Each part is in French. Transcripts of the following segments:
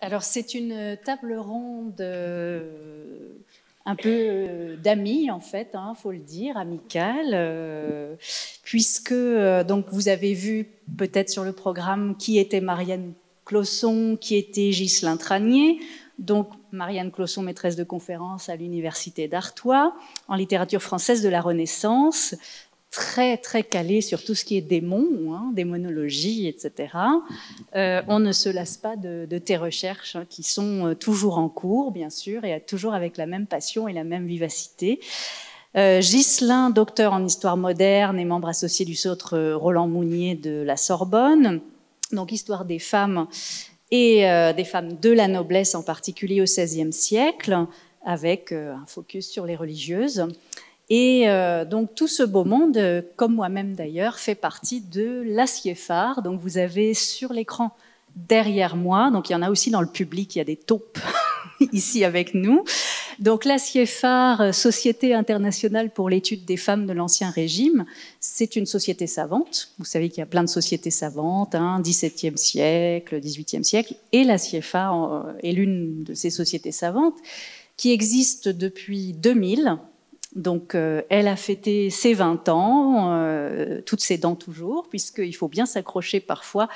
Alors c'est une table ronde euh, un peu euh, d'amis en fait, hein, faut le dire, amicale, euh, puisque donc vous avez vu peut-être sur le programme qui était Marianne Closson, qui était Ghislain Tranier. Donc Marianne Closson, maîtresse de conférence à l'université d'Artois en littérature française de la Renaissance, très très calé sur tout ce qui est démon, hein, démonologie, etc. Euh, on ne se lasse pas de, tes recherches hein, qui sont euh, toujours en cours, bien sûr, et toujours avec la même passion et la même vivacité. Euh, docteur en histoire moderne et membre associé du Sautre euh, Roland Mounier de la Sorbonne, donc histoire des femmes et des femmes de la noblesse en particulier au XVIe siècle, avec un focus sur les religieuses. Et euh, donc tout ce beau monde, euh, comme moi-même d'ailleurs, fait partie de l'acier Donc vous avez sur l'écran derrière moi, donc il y en a aussi dans le public, il y a des taupes ici avec nous. Donc l'acier euh, Société internationale pour l'étude des femmes de l'Ancien Régime, c'est une société savante. Vous savez qu'il y a plein de sociétés savantes, 17e hein, siècle, 18e siècle, et la est l'une de ces sociétés savantes qui existe depuis 2000 donc, euh, elle a fêté ses 20 ans, euh, toutes ses dents toujours, puisqu'il faut bien s'accrocher parfois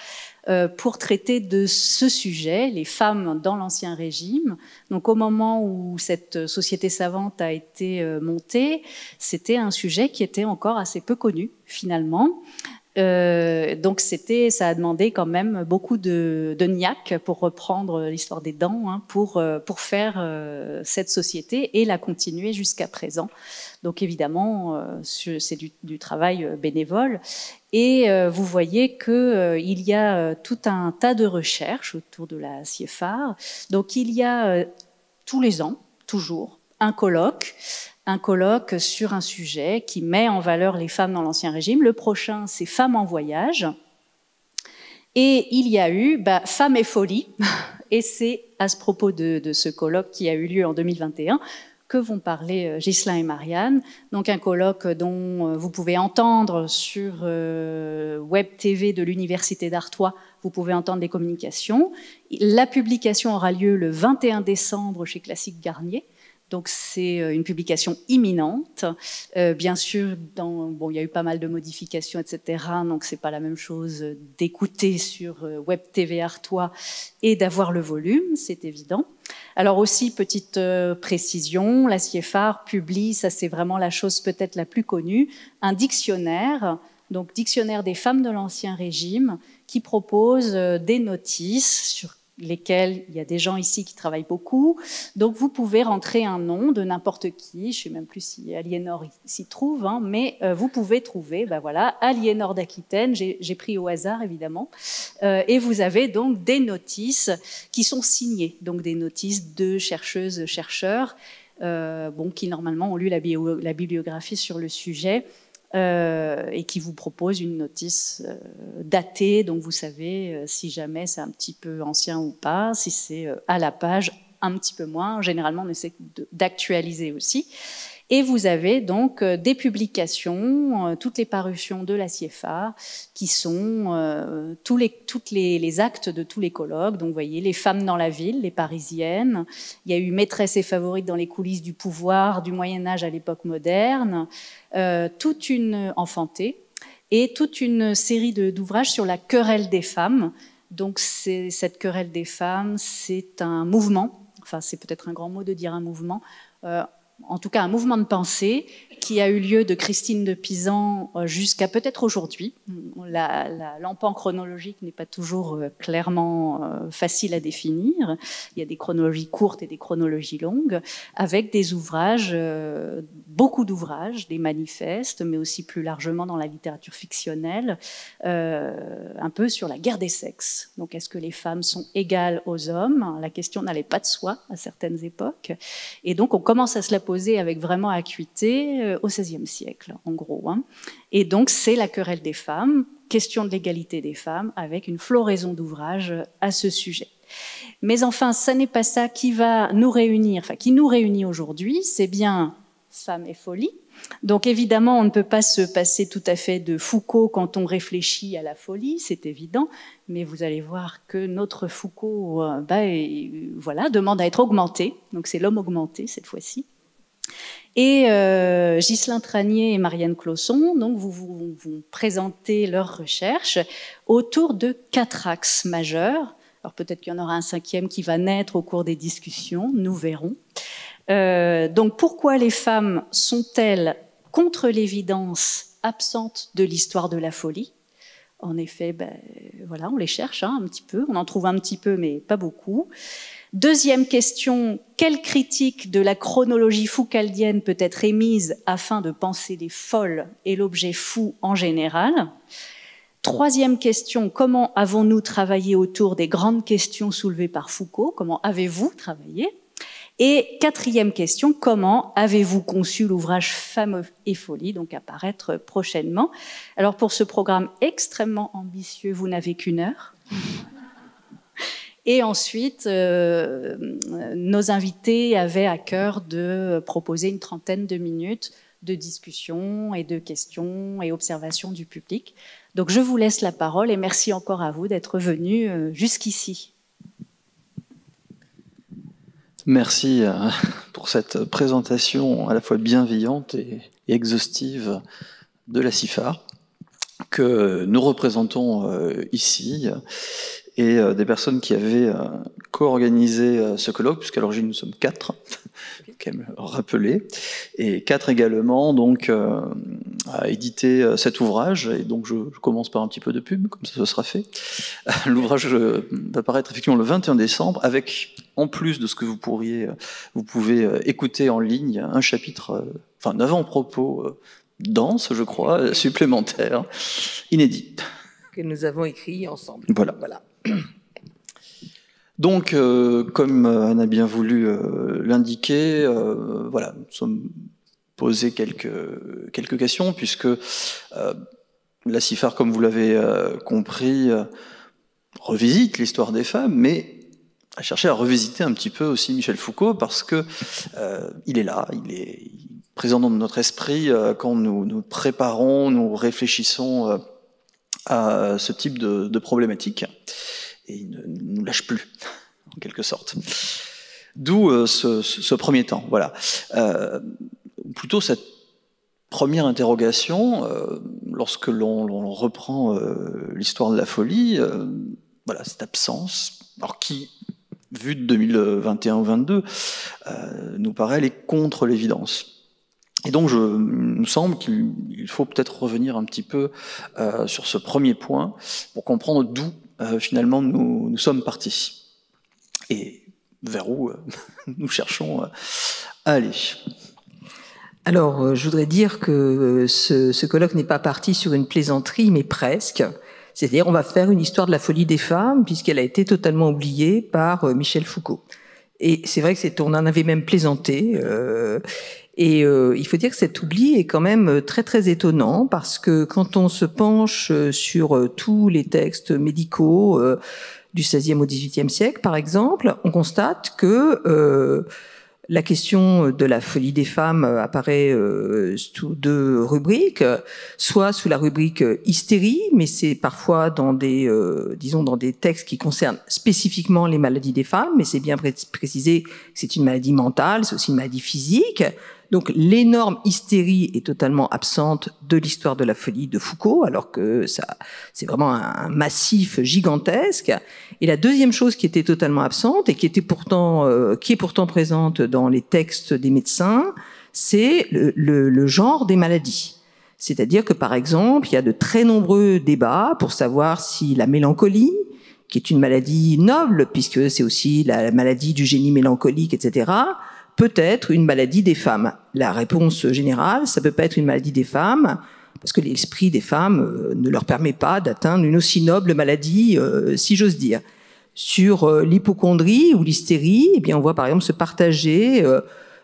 euh, pour traiter de ce sujet, les femmes dans l'Ancien Régime. Donc, au moment où cette société savante a été montée, c'était un sujet qui était encore assez peu connu, finalement. Euh, donc c'était, ça a demandé quand même beaucoup de, de niaque pour reprendre l'histoire des dents, hein, pour euh, pour faire euh, cette société et la continuer jusqu'à présent. Donc évidemment, c'est du, travail bénévole. Et vous voyez que il y a tout un tas de recherches autour de la CIEFAR. Donc il y a tous les ans, toujours, un colloque un colloque sur un sujet qui met en valeur les femmes dans l'Ancien Régime. Le prochain, c'est Femmes en voyage. Et il y a eu bah, Femmes et folie. Et c'est à ce propos de, ce colloque qui a eu lieu en 2021 que vont parler euh, Ghislain et Marianne. Donc un colloque dont euh, vous pouvez entendre sur euh, Web TV de l'Université d'Artois, vous pouvez entendre des communications. La publication aura lieu le 21 décembre chez Classique Garnier. Donc c'est euh, une publication imminente. Euh, bien sûr, dans, bon, il y a eu pas mal de modifications, etc. Donc c'est pas la même chose d'écouter sur euh, Web TV Artois et d'avoir le volume, c'est évident. Alors aussi, petite précision, la CIEFAR publie, ça c'est vraiment la chose peut-être la plus connue, un dictionnaire donc dictionnaire des femmes de l'Ancien Régime, qui propose des notices sur lesquels il y a des gens ici qui travaillent beaucoup. Donc vous pouvez rentrer un nom de n'importe qui, je ne sais même plus si Aliénor s'y trouve, hein. mais euh, vous pouvez trouver, ben voilà, Aliénor d'Aquitaine, j'ai pris au hasard évidemment, euh, et vous avez donc des notices qui sont signées, donc des notices de chercheuses, chercheurs, euh, bon, qui normalement ont lu la bibliographie sur le sujet euh, et qui vous propose une notice euh, datée. Donc vous savez euh, si jamais c'est un petit peu ancien ou pas, si c'est à la page, un petit peu moins. Généralement, on essaie d'actualiser aussi. Et vous avez donc euh, des publications, euh, toutes les parutions de la Ciefa, qui sont euh, tous les, actes de tous les colloques. Donc, vous voyez, les femmes dans la ville, les parisiennes. Il y a eu maîtresse et favorite dans les coulisses du pouvoir, du Moyen-Âge à l'époque moderne. toute une enfantée et toute une série d'ouvrages sur la querelle des femmes. Donc cette querelle des femmes, c'est un mouvement, enfin c'est peut-être un grand mot de dire un mouvement, en tout cas un mouvement de pensée qui a eu lieu de Christine de Pizan euh, jusqu'à peut-être aujourd'hui. L'empan chronologique n'est pas toujours euh, clairement euh, facile à définir. Il y a des chronologies courtes et des chronologies longues, avec des ouvrages, beaucoup d'ouvrages, des manifestes, mais aussi plus largement dans la littérature fictionnelle, un peu sur la guerre des sexes. Donc est-ce que les femmes sont égales aux hommes La question n'allait pas de soi à certaines époques. Et donc on commence à se la poser avec vraiment acuité euh, au XVIe siècle, en gros. Hein. Et donc, c'est la querelle des femmes, question de l'égalité des femmes, avec une floraison d'ouvrages à ce sujet. Mais enfin, ce n'est pas ça qui va nous réunir, enfin, qui nous réunit aujourd'hui, c'est bien femme et folie. Donc évidemment, on ne peut pas se passer tout à fait de Foucault quand on réfléchit à la folie, c'est évident, mais vous allez voir que notre Foucault euh, bah, euh, voilà, demande à être augmenté, donc c'est l'homme augmenté cette fois-ci, et euh, Ghislain Tranier et Marianne Closson, donc vous, vous, leurs recherches autour de quatre axes majeurs. Alors peut-être qu'il y en aura un cinquième qui va naître au cours des discussions, nous verrons. Euh, donc pourquoi les femmes sont-elles contre l'évidence absente de l'histoire de la folie En effet, ben, voilà, on les cherche hein, un petit peu, on en trouve un petit peu, mais pas beaucoup. Deuxième question, quelle critique de la chronologie foucaldienne peut être émise afin de penser les folles et l'objet fou en général Troisième question, comment avons-nous travaillé autour des grandes questions soulevées par Foucault Comment avez-vous travaillé Et quatrième question, comment avez-vous conçu l'ouvrage fameux et Folie, donc apparaître prochainement Alors pour ce programme extrêmement ambitieux, vous n'avez qu'une heure. Et ensuite, euh, nos invités avaient à cœur de proposer une trentaine de minutes de discussion et de questions et observations du public. Donc je vous laisse la parole et merci encore à vous d'être venus euh, jusqu'ici. Merci euh, pour cette présentation à la fois bienveillante et exhaustive de la CIFAR que nous représentons ici et euh, des personnes qui avaient euh, co-organisé euh, ce colloque, puisqu'à l'origine nous sommes quatre, quand même rappeler, et quatre également donc à éditer cet ouvrage. Et donc je, commence par un petit peu de pub, comme ça ce sera fait. L'ouvrage va paraître effectivement le 21 décembre, avec en plus de ce que vous pourriez, vous pouvez écouter en ligne, un chapitre, enfin un avant-propos dense, je crois, supplémentaire, inédit que nous avons écrit ensemble. Voilà. voilà. Donc, euh, comme euh, Anne a bien voulu euh, l'indiquer, voilà, nous sommes posés quelques, quelques questions, puisque la CIFAR, comme vous l'avez compris, revisite l'histoire des femmes, mais a cherché à revisiter un petit peu aussi Michel Foucault, parce que il est là, il est présent dans notre esprit quand nous nous préparons, nous réfléchissons à ce type de, problématique. Et il ne, nous lâche plus, en quelque sorte. D'où euh, ce, premier temps, voilà. Euh, plutôt cette première interrogation, euh, lorsque l'on reprend l'histoire de la folie, voilà, cette absence, alors qui, vu de 2021 ou 2022, nous paraît aller contre l'évidence. Et donc, je, il me semble qu'il faut peut-être revenir un petit peu euh, sur ce premier point pour comprendre d'où euh, finalement nous, nous, sommes partis et vers où euh, nous cherchons euh, à aller. Alors, je voudrais dire que ce, ce colloque n'est pas parti sur une plaisanterie, mais presque. C'est-à-dire, on va faire une histoire de la folie des femmes, puisqu'elle a été totalement oubliée par Michel Foucault. Et c'est vrai que c'est, on en avait même plaisanté. Euh, et euh, il faut dire que cet oubli est quand même euh, très très étonnant parce que quand on se penche euh, sur tous les textes médicaux du 16e au XVIIIe siècle, par exemple, on constate que la question de la folie des femmes euh, apparaît euh, sous deux rubriques, soit sous la rubrique euh, hystérie, mais c'est parfois dans des, disons, dans des textes qui concernent spécifiquement les maladies des femmes, mais c'est bien précisé que c'est une maladie mentale, c'est aussi une maladie physique, donc l'énorme hystérie est totalement absente de l'histoire de la folie de Foucault, alors que ça, c'est vraiment un massif gigantesque. Et la deuxième chose qui était totalement absente et qui était pourtant, euh, qui est pourtant présente dans les textes des médecins, c'est le, le genre des maladies. C'est-à-dire que par exemple, il y a de très nombreux débats pour savoir si la mélancolie, qui est une maladie noble, puisque c'est aussi la maladie du génie mélancolique, etc., peut-être une maladie des femmes. La réponse générale, ça peut pas être une maladie des femmes, parce que l'esprit des femmes euh, ne leur permet pas d'atteindre une aussi noble maladie, euh, si j'ose dire. Sur euh, l'hypochondrie ou l'hystérie, eh bien, on voit par exemple se partager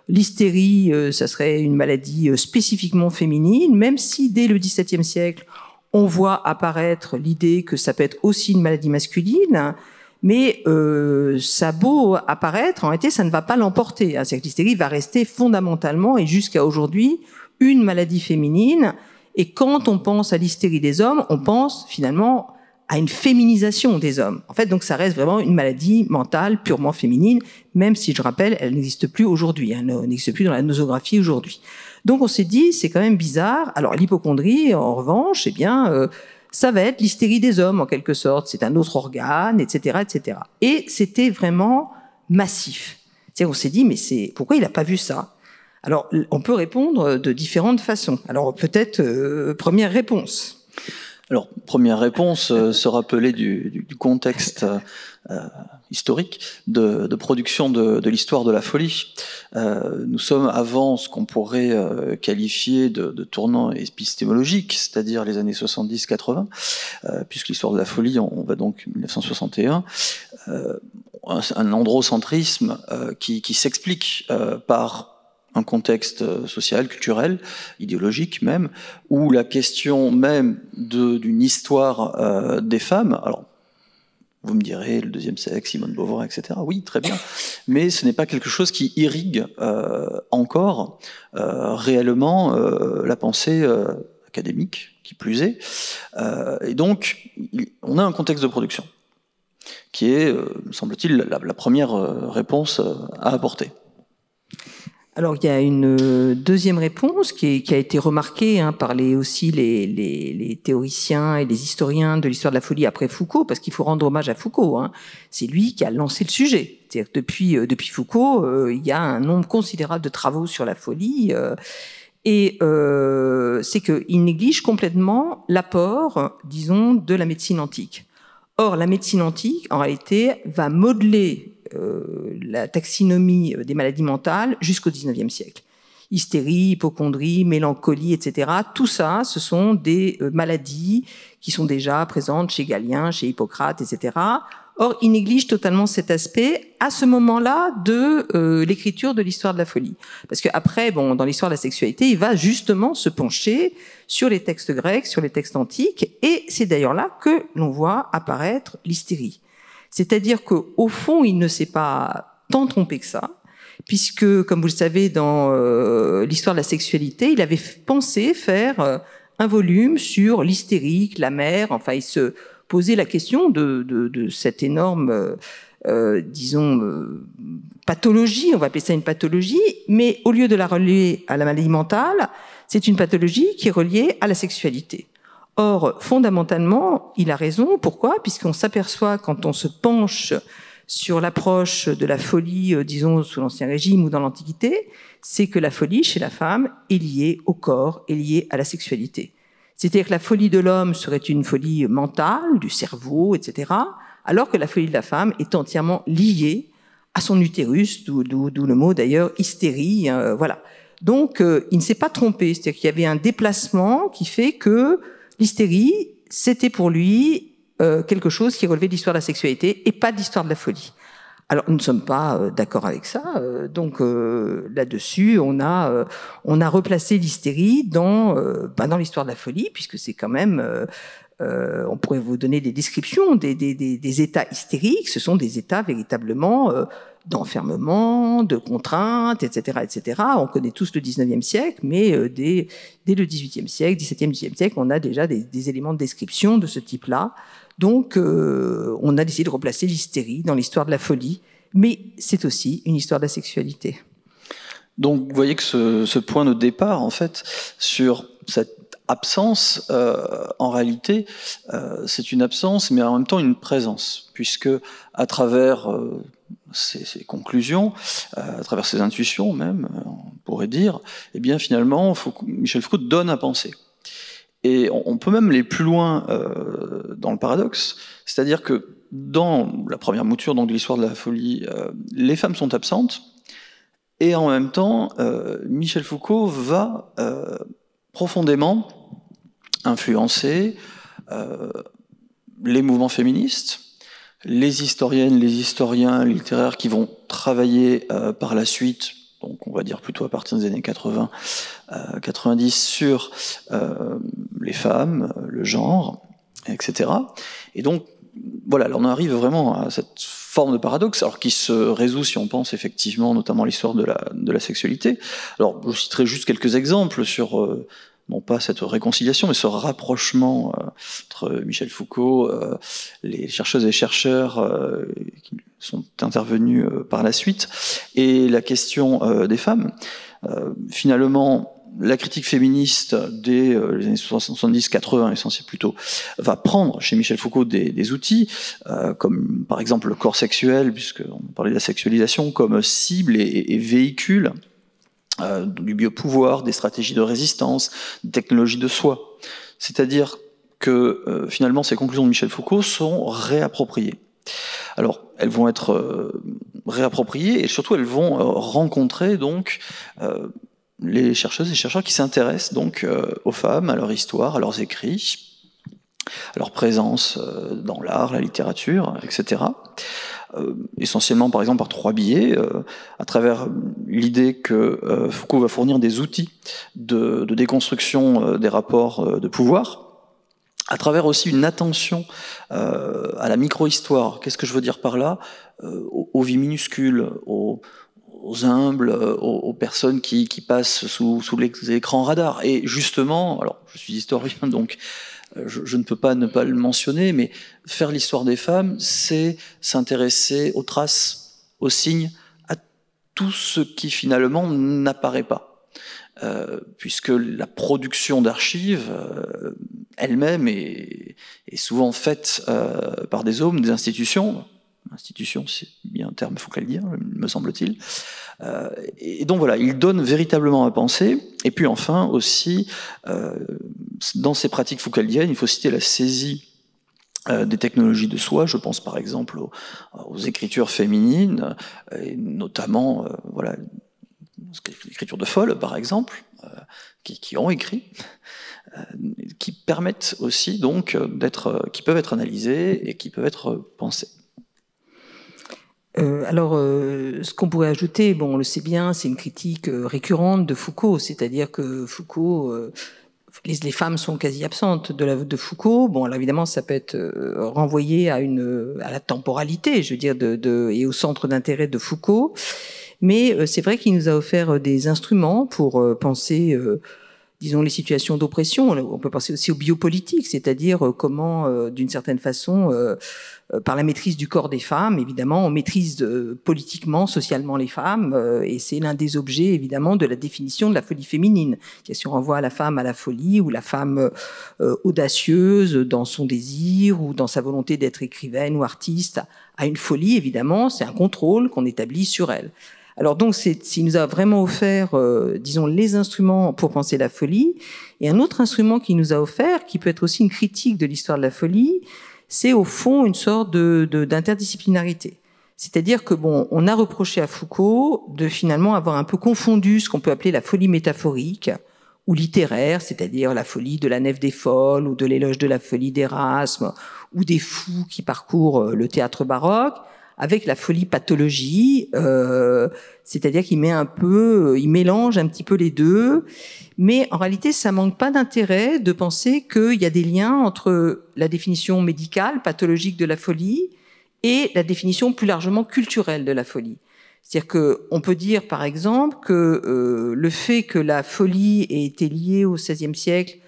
l'hystérie, ça serait une maladie spécifiquement féminine, même si dès le XVIIe siècle, on voit apparaître l'idée que ça peut être aussi une maladie masculine mais euh, ça beau apparaître, en réalité, ça ne va pas l'emporter. Hein. La hystérie va rester fondamentalement et jusqu'à aujourd'hui une maladie féminine. Et quand on pense à l'hystérie des hommes, on pense finalement à une féminisation des hommes. En fait, donc ça reste vraiment une maladie mentale purement féminine, même si je rappelle, elle n'existe plus aujourd'hui, elle hein, n'existe plus dans la nosographie aujourd'hui. Donc on s'est dit, c'est quand même bizarre. Alors l'hypochondrie, en revanche, eh bien, euh, ça va être l'hystérie des hommes en quelque sorte, c'est un autre organe, etc., etc. Et c'était vraiment massif. cest on s'est dit, mais c'est pourquoi il n'a pas vu ça Alors, on peut répondre de différentes façons. Alors, peut-être euh, première réponse. Alors, première réponse, euh, se rappeler du, contexte euh, euh, historique de, production de, l'histoire de la folie. nous sommes avant ce qu'on pourrait qualifier de, tournant épistémologique, c'est-à-dire les années 70-80, puisque l'histoire de la folie, on, va donc 1961 un androcentrisme qui, s'explique euh, par un contexte euh, social, culturel, idéologique même, où la question même d'une histoire euh, des femmes, alors vous me direz le deuxième sexe, Simone Beauvoir, etc. Oui, très bien, mais ce n'est pas quelque chose qui irrigue euh, encore réellement la pensée académique, qui plus est. et donc, on a un contexte de production qui est, me semble-t-il, la, première réponse à apporter. Alors il y a une euh, deuxième réponse qui, a été remarquée hein, par les, aussi les, théoriciens et les historiens de l'histoire de la folie après Foucault, parce qu'il faut rendre hommage à Foucault. Hein. C'est lui qui a lancé le sujet. C'est-à-dire depuis, euh, depuis Foucault, euh, il y a un nombre considérable de travaux sur la folie. et c'est qu'il néglige complètement l'apport, disons, de la médecine antique. Or, la médecine antique, en réalité, va modeler euh, la taxinomie euh, des maladies mentales jusqu'au 19e siècle. Hystérie, hypochondrie, mélancolie, etc. Tout ça, ce sont des euh, maladies qui sont déjà présentes chez Galien, chez Hippocrate, etc. Or, il néglige totalement cet aspect à ce moment-là de l'écriture de l'histoire de la folie. Parce que après, bon, dans l'histoire de la sexualité, il va justement se pencher sur les textes grecs, sur les textes antiques, et c'est d'ailleurs là que l'on voit apparaître l'hystérie. C'est-à-dire qu'au fond, il ne s'est pas tant trompé que ça, puisque, comme vous le savez, dans euh, l'histoire de la sexualité, il avait pensé faire euh, un volume sur l'hystérique, la mère, enfin, il se posait la question de, cette énorme, euh, disons, pathologie, on va appeler ça une pathologie, mais au lieu de la relier à la maladie mentale, c'est une pathologie qui est reliée à la sexualité. Or, fondamentalement, il a raison. Pourquoi Puisqu'on s'aperçoit quand on se penche sur l'approche de la folie, euh, disons, sous l'Ancien Régime ou dans l'Antiquité, c'est que la folie chez la femme est liée au corps, est liée à la sexualité. C'est-à-dire que la folie de l'homme serait une folie mentale, du cerveau, etc., alors que la folie de la femme est entièrement liée à son utérus, d'où le mot d'ailleurs hystérie. Hein, euh, voilà. Donc, euh, il ne s'est pas trompé, c'est-à-dire qu'il y avait un déplacement qui fait que L'hystérie, c'était pour lui euh, quelque chose qui relevait de l'histoire de la sexualité et pas de l'histoire de la folie. Alors nous ne sommes pas euh, d'accord avec ça, euh, donc là-dessus on a on a replacé l'hystérie dans bah, dans l'histoire de la folie puisque c'est quand même on pourrait vous donner des descriptions des, états hystériques. Ce sont des états véritablement d'enfermement, de contraintes, etc., etc. On connaît tous le 19e siècle, mais euh, dès, le 18e siècle, 17e, 18e siècle, on a déjà des, éléments de description de ce type-là. Donc, euh, on a décidé de replacer l'hystérie dans l'histoire de la folie, mais c'est aussi une histoire de la sexualité. Donc, vous voyez que ce, point de départ, en fait, sur cette absence, euh, en réalité, c'est une absence, mais en même temps une présence, puisque à travers ses, conclusions, euh, à travers ses intuitions même, euh, on pourrait dire, eh bien finalement, Michel Foucault donne à penser. Et on, peut même aller plus loin euh, dans le paradoxe, c'est-à-dire que dans la première mouture de l'histoire de la folie, les femmes sont absentes, et en même temps, Michel Foucault va profondément influencer les mouvements féministes, les historiennes, les historiens littéraires qui vont travailler euh, par la suite, donc on va dire plutôt à partir des années 80, 90, euh, sur euh, les femmes, le genre, etc. Et donc, voilà, là on arrive vraiment à cette forme de paradoxe, alors qui se résout si on pense effectivement notamment l'histoire de la, de la sexualité. Alors, je citerai juste quelques exemples sur non pas cette réconciliation, mais ce rapprochement euh, entre Michel Foucault, euh, les chercheuses et chercheurs euh, qui sont intervenus par la suite, et la question des femmes. finalement, la critique féministe des années 70-80 plus plutôt va prendre chez Michel Foucault des, outils comme par exemple le corps sexuel puisque on parlait de la sexualisation comme cible et véhicule euh, du biopouvoir, des stratégies de résistance, des technologies de soi. C'est-à-dire que euh, finalement ces conclusions de Michel Foucault sont réappropriées. Alors, elles vont être euh, réappropriées et surtout elles vont rencontrer donc les chercheuses et chercheurs qui s'intéressent donc aux femmes, à leur histoire, à leurs écrits, leur présence euh, dans l'art, la littérature, etc. Euh, essentiellement, par exemple, par trois billets, euh, à travers l'idée que Foucault va fournir des outils de, déconstruction des rapports de pouvoir à travers aussi une attention à la micro-histoire. Qu'est-ce que je veux dire par là aux, vies minuscules, aux, humbles, aux, personnes qui, passent sous, sous les écrans radars. Et justement, alors je suis historien, donc euh, je, ne peux pas ne pas le mentionner, mais faire l'histoire des femmes, c'est s'intéresser aux traces, aux signes, à tout ce qui finalement n'apparaît pas. Euh, puisque la production d'archives euh, elle-même est, souvent faite par des hommes, des institutions, institution, c'est bien un terme, foucaldien me semble-t-il. Euh, et donc voilà, il donne véritablement à penser. Et puis enfin aussi, euh, dans ces pratiques foucaldiennes, il faut citer la saisie euh, des technologies de soi, je pense par exemple aux, écritures féminines, et notamment voilà l'écriture de Folle par exemple, qui, qui, ont écrit, qui permettent aussi donc d'être, qui peuvent être analysées et qui peuvent être pensées. Euh, alors, euh, ce qu'on pourrait ajouter, bon, on le sait bien, c'est une critique euh, récurrente de Foucault, c'est-à-dire que Foucault, les, femmes sont quasi absentes de de Foucault. Bon, alors évidemment, ça peut être renvoyé à une, à la temporalité, je veux dire, de, et au centre d'intérêt de Foucault. Mais c'est vrai qu'il nous a offert des instruments pour penser disons, les situations d'oppression. On peut penser aussi aux biopolitique, c'est-à-dire euh, comment, euh, d'une certaine façon, euh, par la maîtrise du corps des femmes, évidemment, on maîtrise politiquement, socialement les femmes, et c'est l'un des objets, évidemment, de la définition de la folie féminine. si on renvoie la femme à la folie, ou la femme audacieuse dans son désir, ou dans sa volonté d'être écrivaine ou artiste, à une folie, évidemment, c'est un contrôle qu'on établit sur elle. Alors donc, il nous a vraiment offert, euh, disons, les instruments pour penser la folie. Et un autre instrument qu'il nous a offert, qui peut être aussi une critique de l'histoire de la folie, c'est au fond une sorte d'interdisciplinarité. c'est-à-dire que bon, on a reproché à Foucault de finalement avoir un peu confondu ce qu'on peut appeler la folie métaphorique ou littéraire, c'est-à-dire la folie de la nef des folles ou de l'éloge de la folie d'Erasme ou des fous qui parcourent euh, le théâtre baroque, avec la folie pathologie, euh, c'est-à-dire qu'il met un peu, euh, il mélange un petit peu les deux, mais en réalité, ça manque pas d'intérêt de penser qu'il y a des liens entre la définition médicale, pathologique de la folie et la définition plus largement culturelle de la folie. C'est-à-dire qu'on peut dire, par exemple, que euh, le fait que la folie ait été liée au XVIe siècle,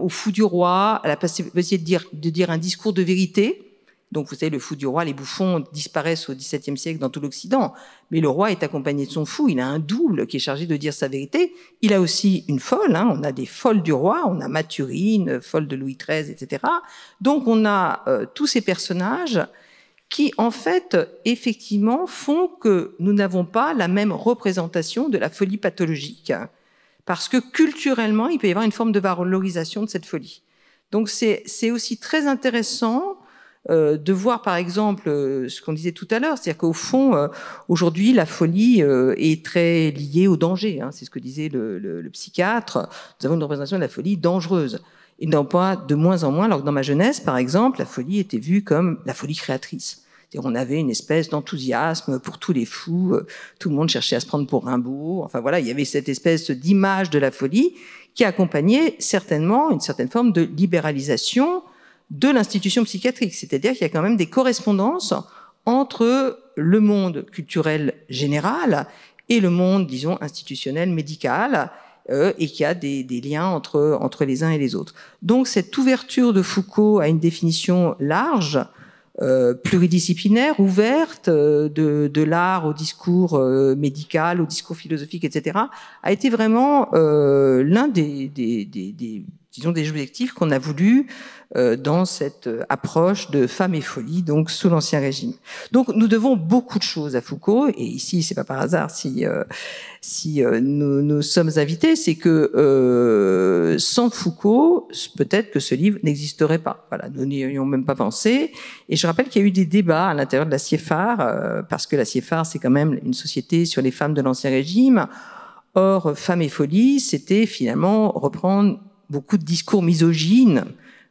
au fou du roi, à la possibilité de dire, de dire un discours de vérité, donc vous savez, le fou du roi, les bouffons disparaissent au XVIIe siècle dans tout l'Occident, mais le roi est accompagné de son fou, il a un double qui est chargé de dire sa vérité, il a aussi une folle, hein. on a des folles du roi, on a Mathurine, folle de Louis XIII, etc. Donc on a euh, tous ces personnages qui, en fait, effectivement, font que nous n'avons pas la même représentation de la folie pathologique, parce que culturellement, il peut y avoir une forme de valorisation de cette folie. Donc c'est aussi très intéressant euh, de voir par exemple euh, ce qu'on disait tout à l'heure, c'est-à-dire qu'au fond, euh, aujourd'hui, la folie est très liée au danger. Hein. c'est ce que disait le, psychiatre. Nous avons une représentation de la folie dangereuse. Et non pas de moins en moins, alors que dans ma jeunesse, par exemple, la folie était vue comme la folie créatrice. On avait une espèce d'enthousiasme pour tous les fous, tout le monde cherchait à se prendre pour Rimbaud, Enfin voilà, il y avait cette espèce d'image de la folie qui accompagnait certainement une certaine forme de libéralisation de l'institution psychiatrique. C'est-à-dire qu'il y a quand même des correspondances entre le monde culturel général et le monde, disons, institutionnel, médical, euh, et qu'il y a des, liens entre, entre les uns et les autres. Donc cette ouverture de Foucault à une définition large, euh, pluridisciplinaire, ouverte euh, de, de l'art au discours médical, au discours philosophique, etc., a été vraiment l'un des, des, disons, des objectifs qu'on a voulu euh, dans cette euh, approche de femme et folie, donc sous l'Ancien Régime. Donc nous devons beaucoup de choses à Foucault, et ici c'est pas par hasard si euh, si nous, nous sommes invités, c'est que sans Foucault, peut-être que ce livre n'existerait pas. Voilà, nous n'y aurions même pas pensé. Et je rappelle qu'il y a eu des débats à l'intérieur de la CIEFAR, parce que la CIEFAR, c'est quand même une société sur les femmes de l'Ancien Régime. Or, femme et Folie, c'était finalement reprendre beaucoup de discours misogynes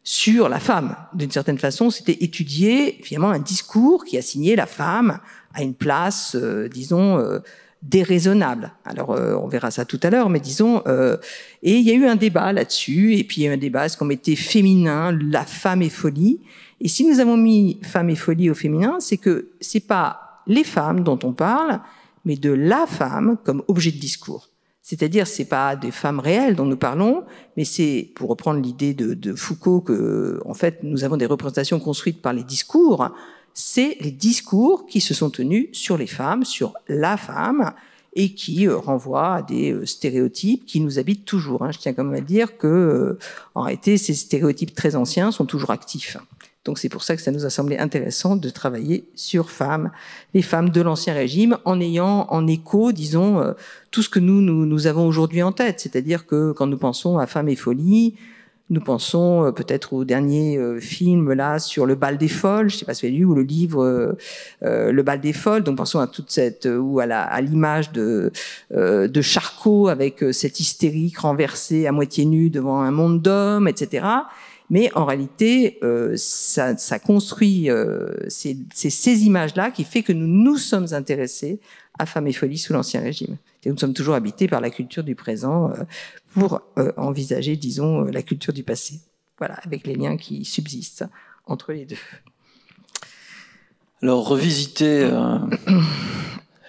sur la femme. D'une certaine façon, c'était étudier finalement un discours qui assignait la femme à une place, euh, disons, euh, déraisonnable. Alors, euh, on verra ça tout à l'heure, mais disons, et il y a eu un débat là-dessus, et puis il y a eu un débat, est-ce qu'on mettait féminin, la femme et folie Et si nous avons mis femme et folie au féminin, c'est que c'est pas les femmes dont on parle, mais de la femme comme objet de discours. C'est-à-dire, c'est pas des femmes réelles dont nous parlons, mais c'est, pour reprendre l'idée de, Foucault, que, en fait, nous avons des représentations construites par les discours, c'est les discours qui se sont tenus sur les femmes, sur la femme, et qui euh, renvoient à des euh, stéréotypes qui nous habitent toujours. Hein. Je tiens quand même à dire que, euh, en réalité, ces stéréotypes très anciens sont toujours actifs. Donc c'est pour ça que ça nous a semblé intéressant de travailler sur femmes, les femmes de l'Ancien Régime, en ayant en écho, disons, euh, tout ce que nous, nous, avons aujourd'hui en tête. C'est-à-dire que quand nous pensons à Femmes et Folie, nous pensons euh, peut-être au dernier euh, film là sur le bal des folles, je sais pas si vous avez lu ou le livre Le bal des folles. Donc pensons à toute cette ou à l'image de de Charcot avec cette hystérique renversée à moitié nue devant un monde d'hommes, etc. Mais en réalité, euh, ça, ça, construit, euh, c'est ces images-là qui fait que nous nous sommes intéressés à Femmes et Folies sous l'Ancien Régime. Et nous sommes toujours habités par la culture du présent euh, pour envisager, disons, la culture du passé. Voilà, avec les liens qui subsistent entre les deux. Alors, revisiter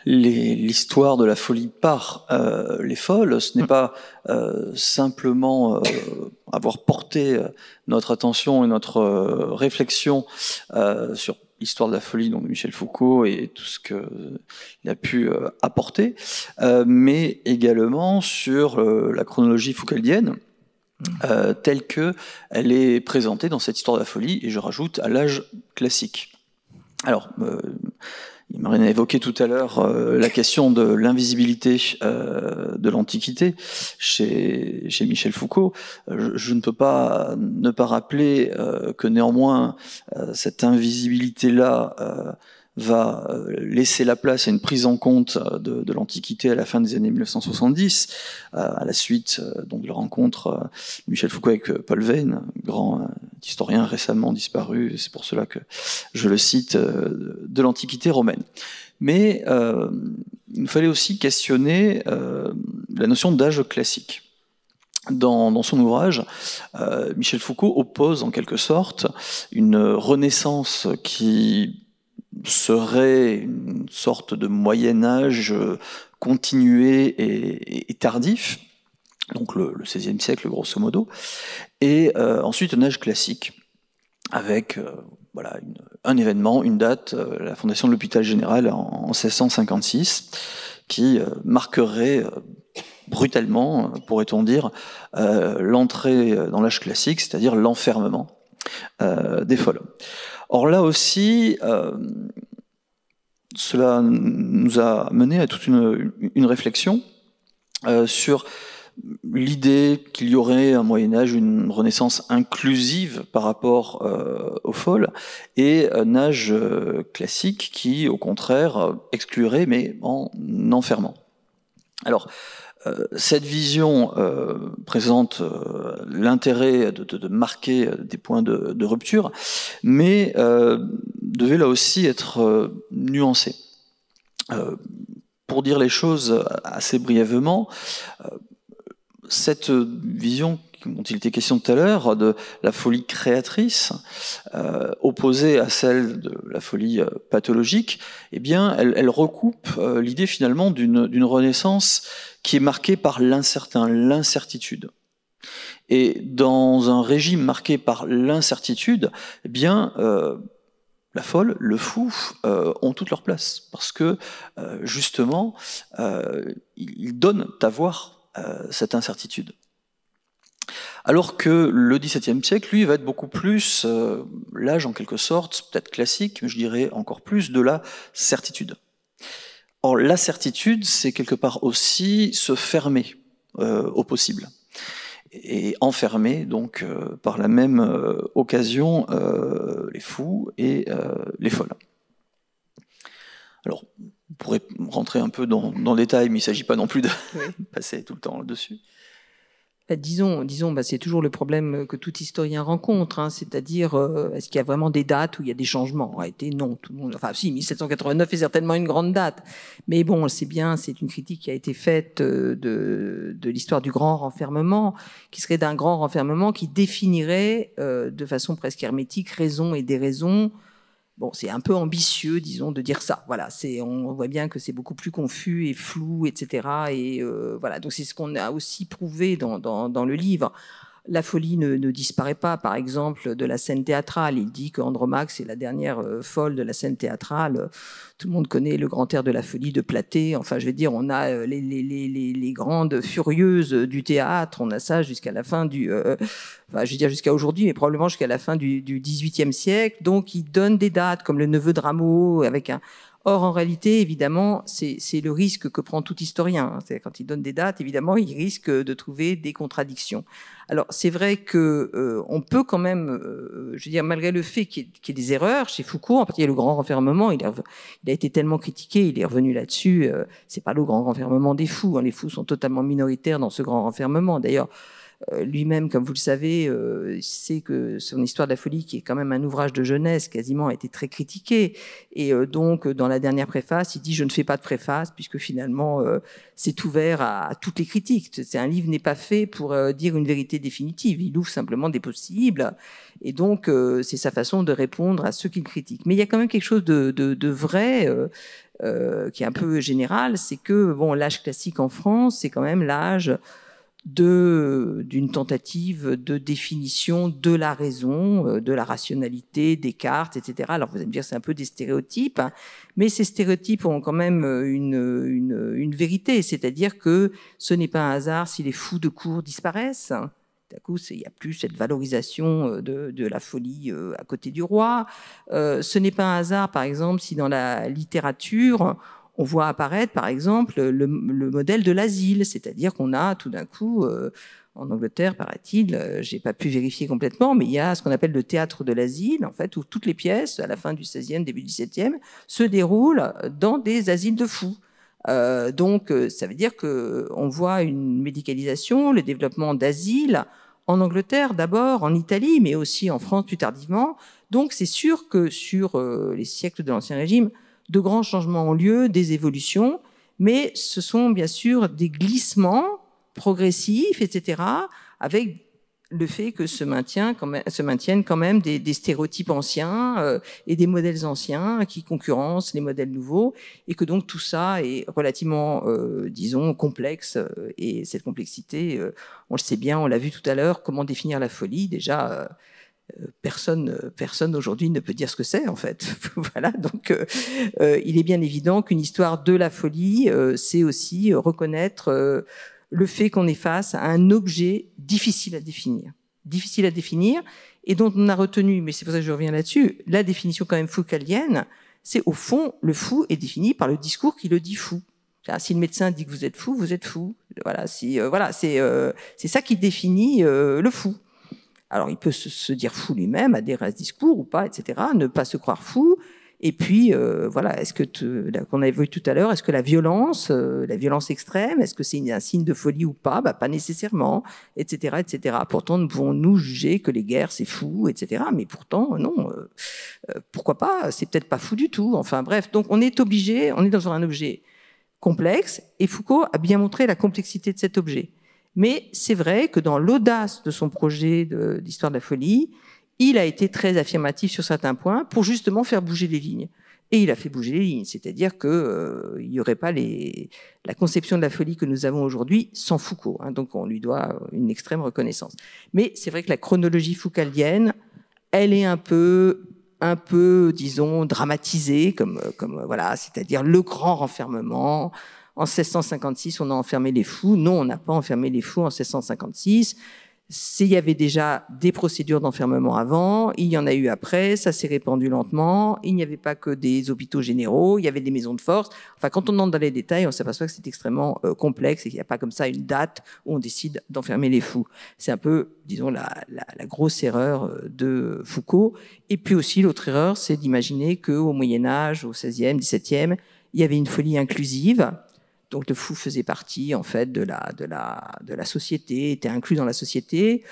l'histoire de la folie par euh, les folles. Ce n'est mm. pas euh, simplement euh, avoir porté notre attention et notre réflexion sur l'histoire de la folie donc de Michel Foucault et tout ce qu'il il a pu apporter, mais également sur la chronologie foucaldienne. Mm. telle que elle est présentée dans cette histoire de la folie, et je rajoute à l'âge classique. Alors, Marine a évoqué tout à l'heure euh, la question de l'invisibilité euh, de l'Antiquité chez, chez Michel Foucault. Euh, je, ne peux pas ne pas rappeler que néanmoins cette invisibilité-là va laisser la place à une prise en compte de, de l'Antiquité à la fin des années 1970, à la suite donc de la rencontre Michel Foucault avec Paul Veyne, grand historien récemment disparu, c'est pour cela que je le cite, euh, de l'Antiquité romaine. Mais euh, il nous fallait aussi questionner euh, la notion d'âge classique. Dans, son ouvrage, Michel Foucault oppose en quelque sorte une renaissance qui serait une sorte de Moyen Âge continué et tardif, donc le, le, e siècle grosso modo, et euh, ensuite un âge classique avec euh, voilà, un événement, une date, euh, la fondation de l'hôpital général en, 1656, qui marquerait brutalement, pourrait-on dire, l'entrée dans l'âge classique, c'est-à-dire l'enfermement des folles. Or là aussi, cela nous a mené à toute une réflexion sur l'idée qu'il y aurait un Moyen Âge, une Renaissance inclusive par rapport aux euh, au et un âge euh, classique qui, au contraire, exclurait, mais en enfermant. Alors, euh, cette vision présente l'intérêt de, marquer des points de rupture, mais devait là aussi être nuancée pour dire les choses assez brièvement, cette vision dont il était question tout à l'heure, de la folie créatrice, euh, opposée à celle de la folie euh, pathologique, eh bien, elle, recoupe euh, l'idée finalement d'une renaissance qui est marquée par l'incertain, l'incertitude. Et dans un régime marqué par l'incertitude, eh bien, la folle, le fou ont toute leur place parce que justement, ils donnent à voir euh, cette incertitude. Alors que le XVIIe siècle, lui, va être beaucoup plus euh, l'âge en quelque sorte, peut-être classique, mais je dirais encore plus de la certitude. Or, la certitude, c'est quelque part aussi se fermer euh, au possible et enfermer donc par la même occasion les fous et les folles. Alors, pourrait rentrer un peu dans, dans le détail, mais il ne s'agit pas non plus de passer tout le temps dessus. Bah, disons, disons bah, c'est toujours le problème que tout historien rencontre, hein, c'est-à-dire euh, est-ce qu'il y a vraiment des dates où il y a des changements En réalité, non. Tout le monde, enfin, si, 1789 est certainement une grande date. Mais bon, c'est bien, c'est une critique qui a été faite euh, de, de l'histoire du grand renfermement, qui serait d'un grand renfermement qui définirait euh, de façon presque hermétique raison et déraison Bon, c'est un peu ambitieux, disons, de dire ça. Voilà, c'est, on voit bien que c'est beaucoup plus confus et flou, etc. Et euh, voilà, donc c'est ce qu'on a aussi prouvé dans le livre. La folie ne, disparaît pas, par exemple, de la scène théâtrale. Il dit qu'Andromax est la dernière euh, folle de la scène théâtrale. Tout le monde connaît le grand air de la folie de Platé. Enfin, je vais dire, on a euh, les, grandes furieuses du théâtre. On a ça jusqu'à la fin du... Euh, enfin, je veux dire jusqu'à aujourd'hui, mais probablement jusqu'à la fin du, du 18e siècle. Donc, il donne des dates, comme le neveu de avec un Or, en réalité, évidemment, c'est le risque que prend tout historien. Hein. Quand il donne des dates, évidemment, il risque de trouver des contradictions. Alors, c'est vrai que euh, on peut quand même, euh, je veux dire, malgré le fait qu'il y, y, ait des erreurs chez Foucault, en particulier le grand renfermement, il a, il a été tellement critiqué, il est revenu là-dessus. Euh, c'est pas le grand renfermement des fous. Hein, les fous sont totalement minoritaires dans ce grand renfermement. D'ailleurs, euh, lui-même, comme vous le savez, euh, sait que son Histoire de la folie, qui est quand même un ouvrage de jeunesse, quasiment a été très critiqué. Et euh, donc, dans la dernière préface, il dit Je ne fais pas de préface, puisque finalement, c'est ouvert à, toutes les critiques. C'est un livre n'est pas fait pour dire une vérité définitive. Il ouvre simplement des possibles. Et donc, c'est sa façon de répondre à ceux qui le critiquent. Mais il y a quand même quelque chose de, vrai. qui est un peu général, c'est que bon, l'âge classique en France, c'est quand même l'âge d'une tentative de définition de la raison, euh, de la rationalité, des cartes, etc. Alors vous allez me dire c'est un peu des stéréotypes, hein, mais ces stéréotypes ont quand même euh, une, une, une vérité, c'est-à-dire que ce n'est pas un hasard si les fous de cour disparaissent. D'un coup, il n'y a plus cette valorisation euh, de, de, la folie à côté du roi. ce n'est pas un hasard, par exemple, si dans la littérature, on voit apparaître, par exemple, le, modèle de l'asile, c'est-à-dire qu'on a tout d'un coup, euh, en Angleterre, paraît-il, euh, j'ai pas pu vérifier complètement, mais il y a ce qu'on appelle le théâtre de l'asile, en fait, où toutes les pièces, à la fin du 16e, début du 17e, se déroulent dans des asiles de fous. Euh, donc, ça veut dire que on voit une médicalisation, le développement d'asile en Angleterre d'abord, en Italie, mais aussi en France plus tardivement. Donc, c'est sûr que sur les siècles de l'Ancien Régime, de grands changements ont lieu, des évolutions, mais ce sont bien sûr des glissements progressifs, etc., avec le fait que se, maintiennent quand même des, stéréotypes anciens euh, et des modèles anciens qui concurrencent les modèles nouveaux, et que donc tout ça est relativement, euh, disons, complexe. Euh, et cette complexité, on le sait bien, on l'a vu tout à l'heure, comment définir la folie déjà personne, personne aujourd'hui ne peut dire ce que c'est en fait. voilà, donc euh, euh, il est bien évident qu'une histoire de la folie, euh, c'est aussi reconnaître le fait qu'on est face à un objet difficile à définir, difficile à définir et dont on a retenu, mais c'est pour ça que je reviens là-dessus, la définition quand même foucaldienne, c'est au fond le fou est défini par le discours qui le dit fou. Si le médecin dit que vous êtes fou, vous êtes fou. Voilà, si, voilà, c'est c'est ça qui définit le fou. Alors il peut se, dire fou lui-même, adhérer à ce discours ou pas, etc., ne pas se croire fou. Et puis, euh, voilà, est-ce que, qu'on avait vu tout à l'heure, est-ce que la violence, euh, la violence extrême, est-ce que c'est un signe de folie ou pas bah, Pas nécessairement, etc., etc. Pourtant, nous pouvons nous juger que les guerres, c'est fou, etc. Mais pourtant, euh, non, pourquoi pas C'est peut-être pas fou du tout. Enfin, bref, donc on est obligé, on est dans un objet complexe, et Foucault a bien montré la complexité de cet objet. Mais c'est vrai que dans l'audace de son projet d'Histoire de, la folie, il a été très affirmatif sur certains points pour justement faire bouger les lignes. Et il a fait bouger les lignes, c'est-à-dire que euh, il n'y aurait pas la conception de la folie que nous avons aujourd'hui sans Foucault. Hein, donc on lui doit une extrême reconnaissance. Mais c'est vrai que la chronologie foucaldienne, elle est un peu, un peu, disons, dramatisée, comme, comme voilà, c'est-à-dire le grand renfermement, en 1656, on a enfermé les fous. Non, on n'a pas enfermé les fous en 1656. Il y avait déjà des procédures d'enfermement avant, il y en a eu après, ça s'est répandu lentement, il n'y avait pas que des hôpitaux généraux, il y avait des maisons de force. Enfin, quand on entre dans les détails, on s'aperçoit que c'est extrêmement euh, complexe et qu'il n'y a pas comme ça une date où on décide d'enfermer les fous. C'est un peu, disons, la, la, grosse erreur euh, de Foucault. Et puis aussi, l'autre erreur, c'est d'imaginer qu'au Moyen Âge, au 16e, 17e, il y avait une folie inclusive donc le fou faisait partie en fait de la, société, était inclus dans la société.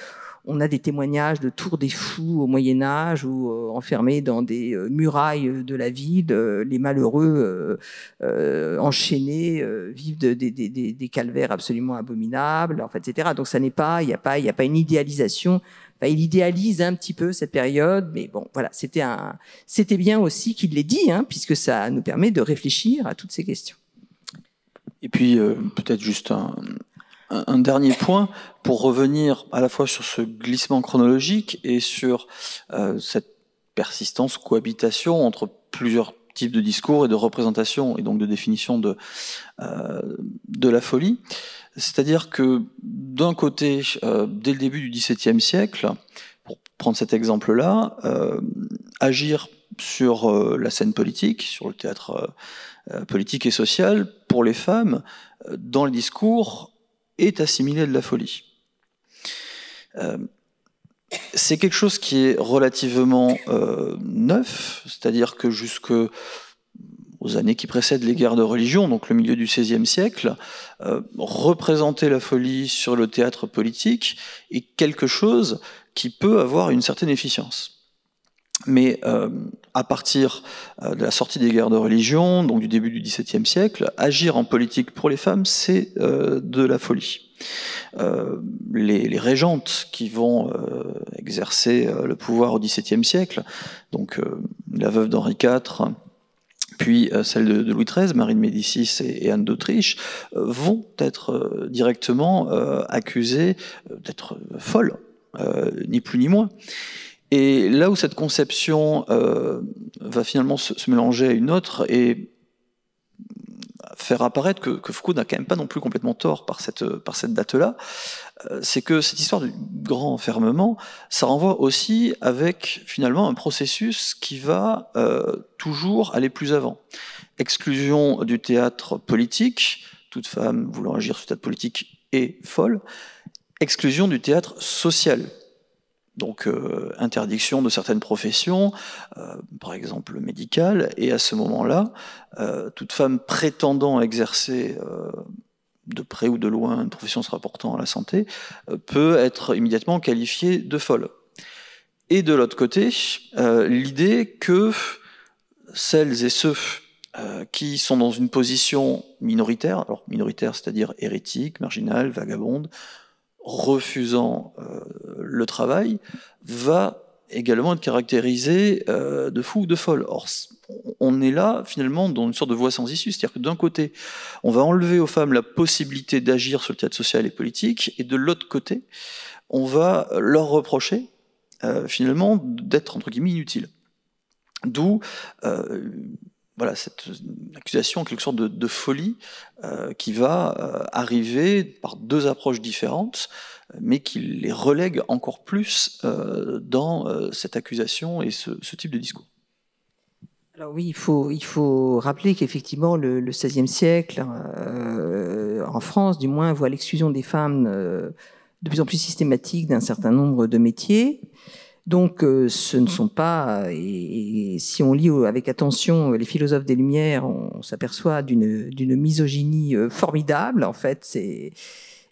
On a des témoignages de tours des fous au Moyen Âge où euh, enfermés dans des euh, murailles de la ville, les malheureux euh, enchaînés vivent des calvaires absolument abominables, en etc. Donc ça n'est pas, il n'y a pas, il a pas une idéalisation. il idéalise un petit peu cette période, mais bon, voilà, c'était un, c'était bien aussi qu'il l'ait dit, hein, puisque ça nous permet de réfléchir à toutes ces questions. Et puis, euh, peut-être juste un, dernier point pour revenir à la fois sur ce glissement chronologique et sur euh, cette persistance, cohabitation entre plusieurs types de discours et de représentation et donc de définition de, euh, de la folie. C'est-à-dire que d'un côté, dès le début du XVIIe siècle, pour prendre cet exemple-là, agir sur la scène politique, sur le théâtre euh, politique et sociale, pour les femmes, euh, dans le discours, est assimilé de la folie. Euh, c'est quelque chose qui est relativement neuf, c'est-à-dire que jusque aux années qui précèdent les guerres de religion, donc le milieu du XVIe siècle, représenter la folie sur le théâtre politique est quelque chose qui peut avoir une certaine efficience. Mais euh, à partir euh, de la sortie des guerres de religion, donc du début du XVIIe siècle, agir en politique pour les femmes, c'est euh, de la folie. les, régentes qui vont exercer le pouvoir au XVIIe siècle, donc la veuve d'Henri IV, puis celle de, Louis XIII, Marie de Médicis et Anne d'Autriche, vont être directement accusées d'être folles, ni plus ni moins. Et là où cette conception euh, va finalement se, mélanger à une autre et faire apparaître que, Foucault n'a quand même pas non plus complètement tort par cette, date-là, euh, c'est que cette histoire du grand enfermement, ça renvoie aussi avec finalement un processus qui va euh, toujours aller plus avant. Exclusion du théâtre politique, toute femme voulant agir sur le théâtre politique est folle, exclusion du théâtre social donc euh, interdiction de certaines professions, euh, par exemple médicale, et à ce moment-là, euh, toute femme prétendant exercer de près ou de loin une profession se rapportant à la santé peut être immédiatement qualifiée de folle. Et de l'autre côté, l'idée que celles et ceux qui sont dans une position minoritaire, alors minoritaire c'est-à-dire hérétique, marginale, vagabonde, refusant euh, le travail va également être caractérisé euh, de fou ou de folle. Or, on est là finalement dans une sorte de voie sans issue, c'est-à-dire que d'un côté, on va enlever aux femmes la possibilité d'agir sur le théâtre social et politique, et de l'autre côté, on va leur reprocher euh, finalement d'être entre guillemets inutiles. D'où voilà, cette accusation en quelque sorte de, folie euh, qui va euh, arriver par deux approches différentes, mais qui les relègue encore plus euh, dans cette accusation et ce, type de discours. Alors oui, il faut, il faut rappeler qu'effectivement le, le XVIe siècle, en France du moins, voit l'exclusion des femmes de plus en plus systématique d'un certain nombre de métiers. Donc, euh, ce ne sont pas, euh, et, si on lit avec attention euh, les philosophes des Lumières, on, on s'aperçoit d'une misogynie formidable. En fait, c'est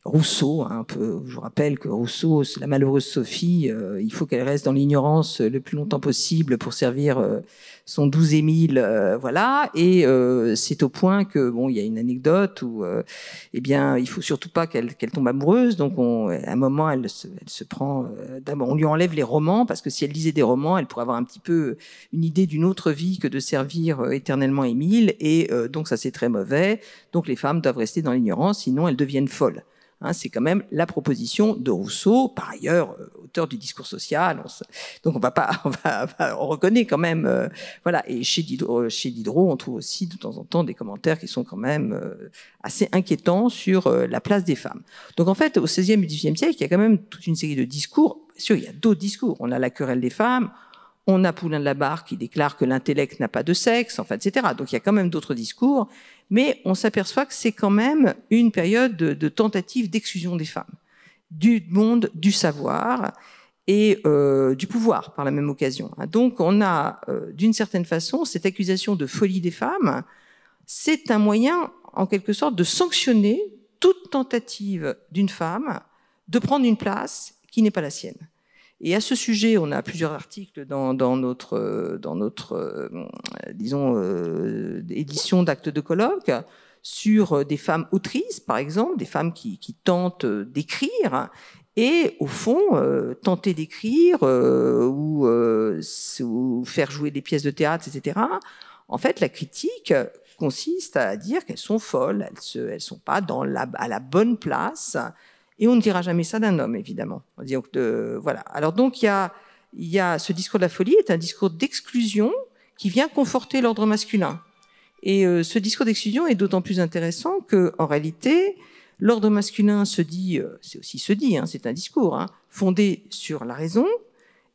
Rousseau, hein, un peu, je vous rappelle que Rousseau, la malheureuse Sophie, euh, il faut qu'elle reste dans l'ignorance le plus longtemps possible pour servir euh, son 12 Émile, euh, voilà. Et c'est au point que bon, il y a une anecdote où, eh bien, il faut surtout pas qu'elle tombe amoureuse. Donc, on, à un moment, elle se, elle se prend, on lui enlève les romans parce que si elle lisait des romans, elle pourrait avoir un petit peu une idée d'une autre vie que de servir éternellement Émile. Et donc, ça c'est très mauvais. Donc, les femmes doivent rester dans l'ignorance, sinon elles deviennent folles. Hein, c'est quand même la proposition de Rousseau, par ailleurs euh, auteur du discours social. donc on va pas, on, va, on reconnaît quand même, euh, voilà. Et chez Diderot, euh, chez Diderot, on trouve aussi de temps en temps des commentaires qui sont quand même assez inquiétants sur la place des femmes. Donc en fait, au XVIe et e siècle, il y a quand même toute une série de discours. Bien sûr, il y a d'autres discours. On a la querelle des femmes. On a Poulain de la Barre qui déclare que l'intellect n'a pas de sexe, enfin, etc. Donc il y a quand même d'autres discours mais on s'aperçoit que c'est quand même une période de, tentative d'exclusion des femmes, du monde du savoir et euh, du pouvoir par la même occasion. Hein. Donc on a, euh, d'une certaine façon, cette accusation de folie des femmes, c'est un moyen, en quelque sorte, de sanctionner toute tentative d'une femme de prendre une place qui n'est pas la sienne. Et à ce sujet, on a plusieurs articles dans, dans notre, euh, disons, euh, édition d'actes de colloque sur euh, des femmes autrices, par exemple, des femmes qui, tentent d'écrire et au fond tenter d'écrire ou, faire jouer des pièces de théâtre, etc. En fait, la critique consiste à dire qu'elles sont folles, elles ne sont pas à la bonne place, et on ne dira jamais ça d'un homme, évidemment. voilà. Alors donc, il y a, y a ce discours de la folie est un discours d'exclusion qui vient conforter l'ordre masculin. Et euh, ce discours d'exclusion est d'autant plus intéressant que, en réalité, l'ordre masculin se dit, euh, c'est aussi se dit, hein, c'est un discours hein, fondé sur la raison.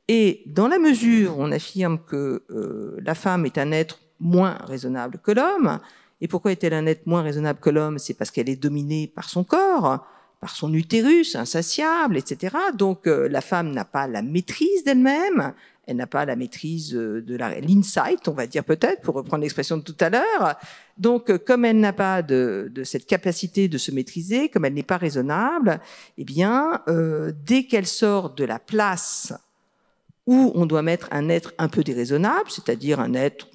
Et dans la mesure où on affirme que euh, la femme est un être moins raisonnable que l'homme, et pourquoi est-elle un être moins raisonnable que l'homme C'est parce qu'elle est dominée par son corps par son utérus insatiable, etc. Donc euh, la femme n'a pas la maîtrise d'elle-même, elle, n'a pas la maîtrise euh, de l'insight, on va dire peut-être, pour reprendre l'expression de tout à l'heure. Donc euh, comme elle n'a pas de, cette capacité de se maîtriser, comme elle n'est pas raisonnable, eh bien, dès qu'elle sort de la place où on doit mettre un être un peu déraisonnable, c'est-à-dire un être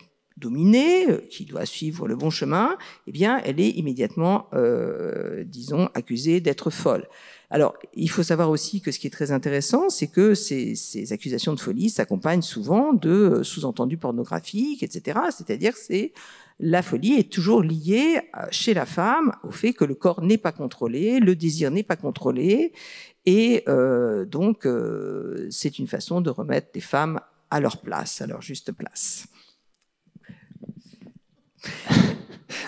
dominée, euh, qui doit suivre le bon chemin, eh bien, elle est immédiatement, euh, disons, accusée d'être folle. Alors, il faut savoir aussi que ce qui est très intéressant, c'est que ces, ces, accusations de folie s'accompagnent souvent de euh, sous-entendus pornographiques, etc. C'est-à-dire, c'est la folie est toujours liée euh, chez la femme au fait que le corps n'est pas contrôlé, le désir n'est pas contrôlé, et euh, donc c'est une façon de remettre les femmes à leur place, à leur juste place.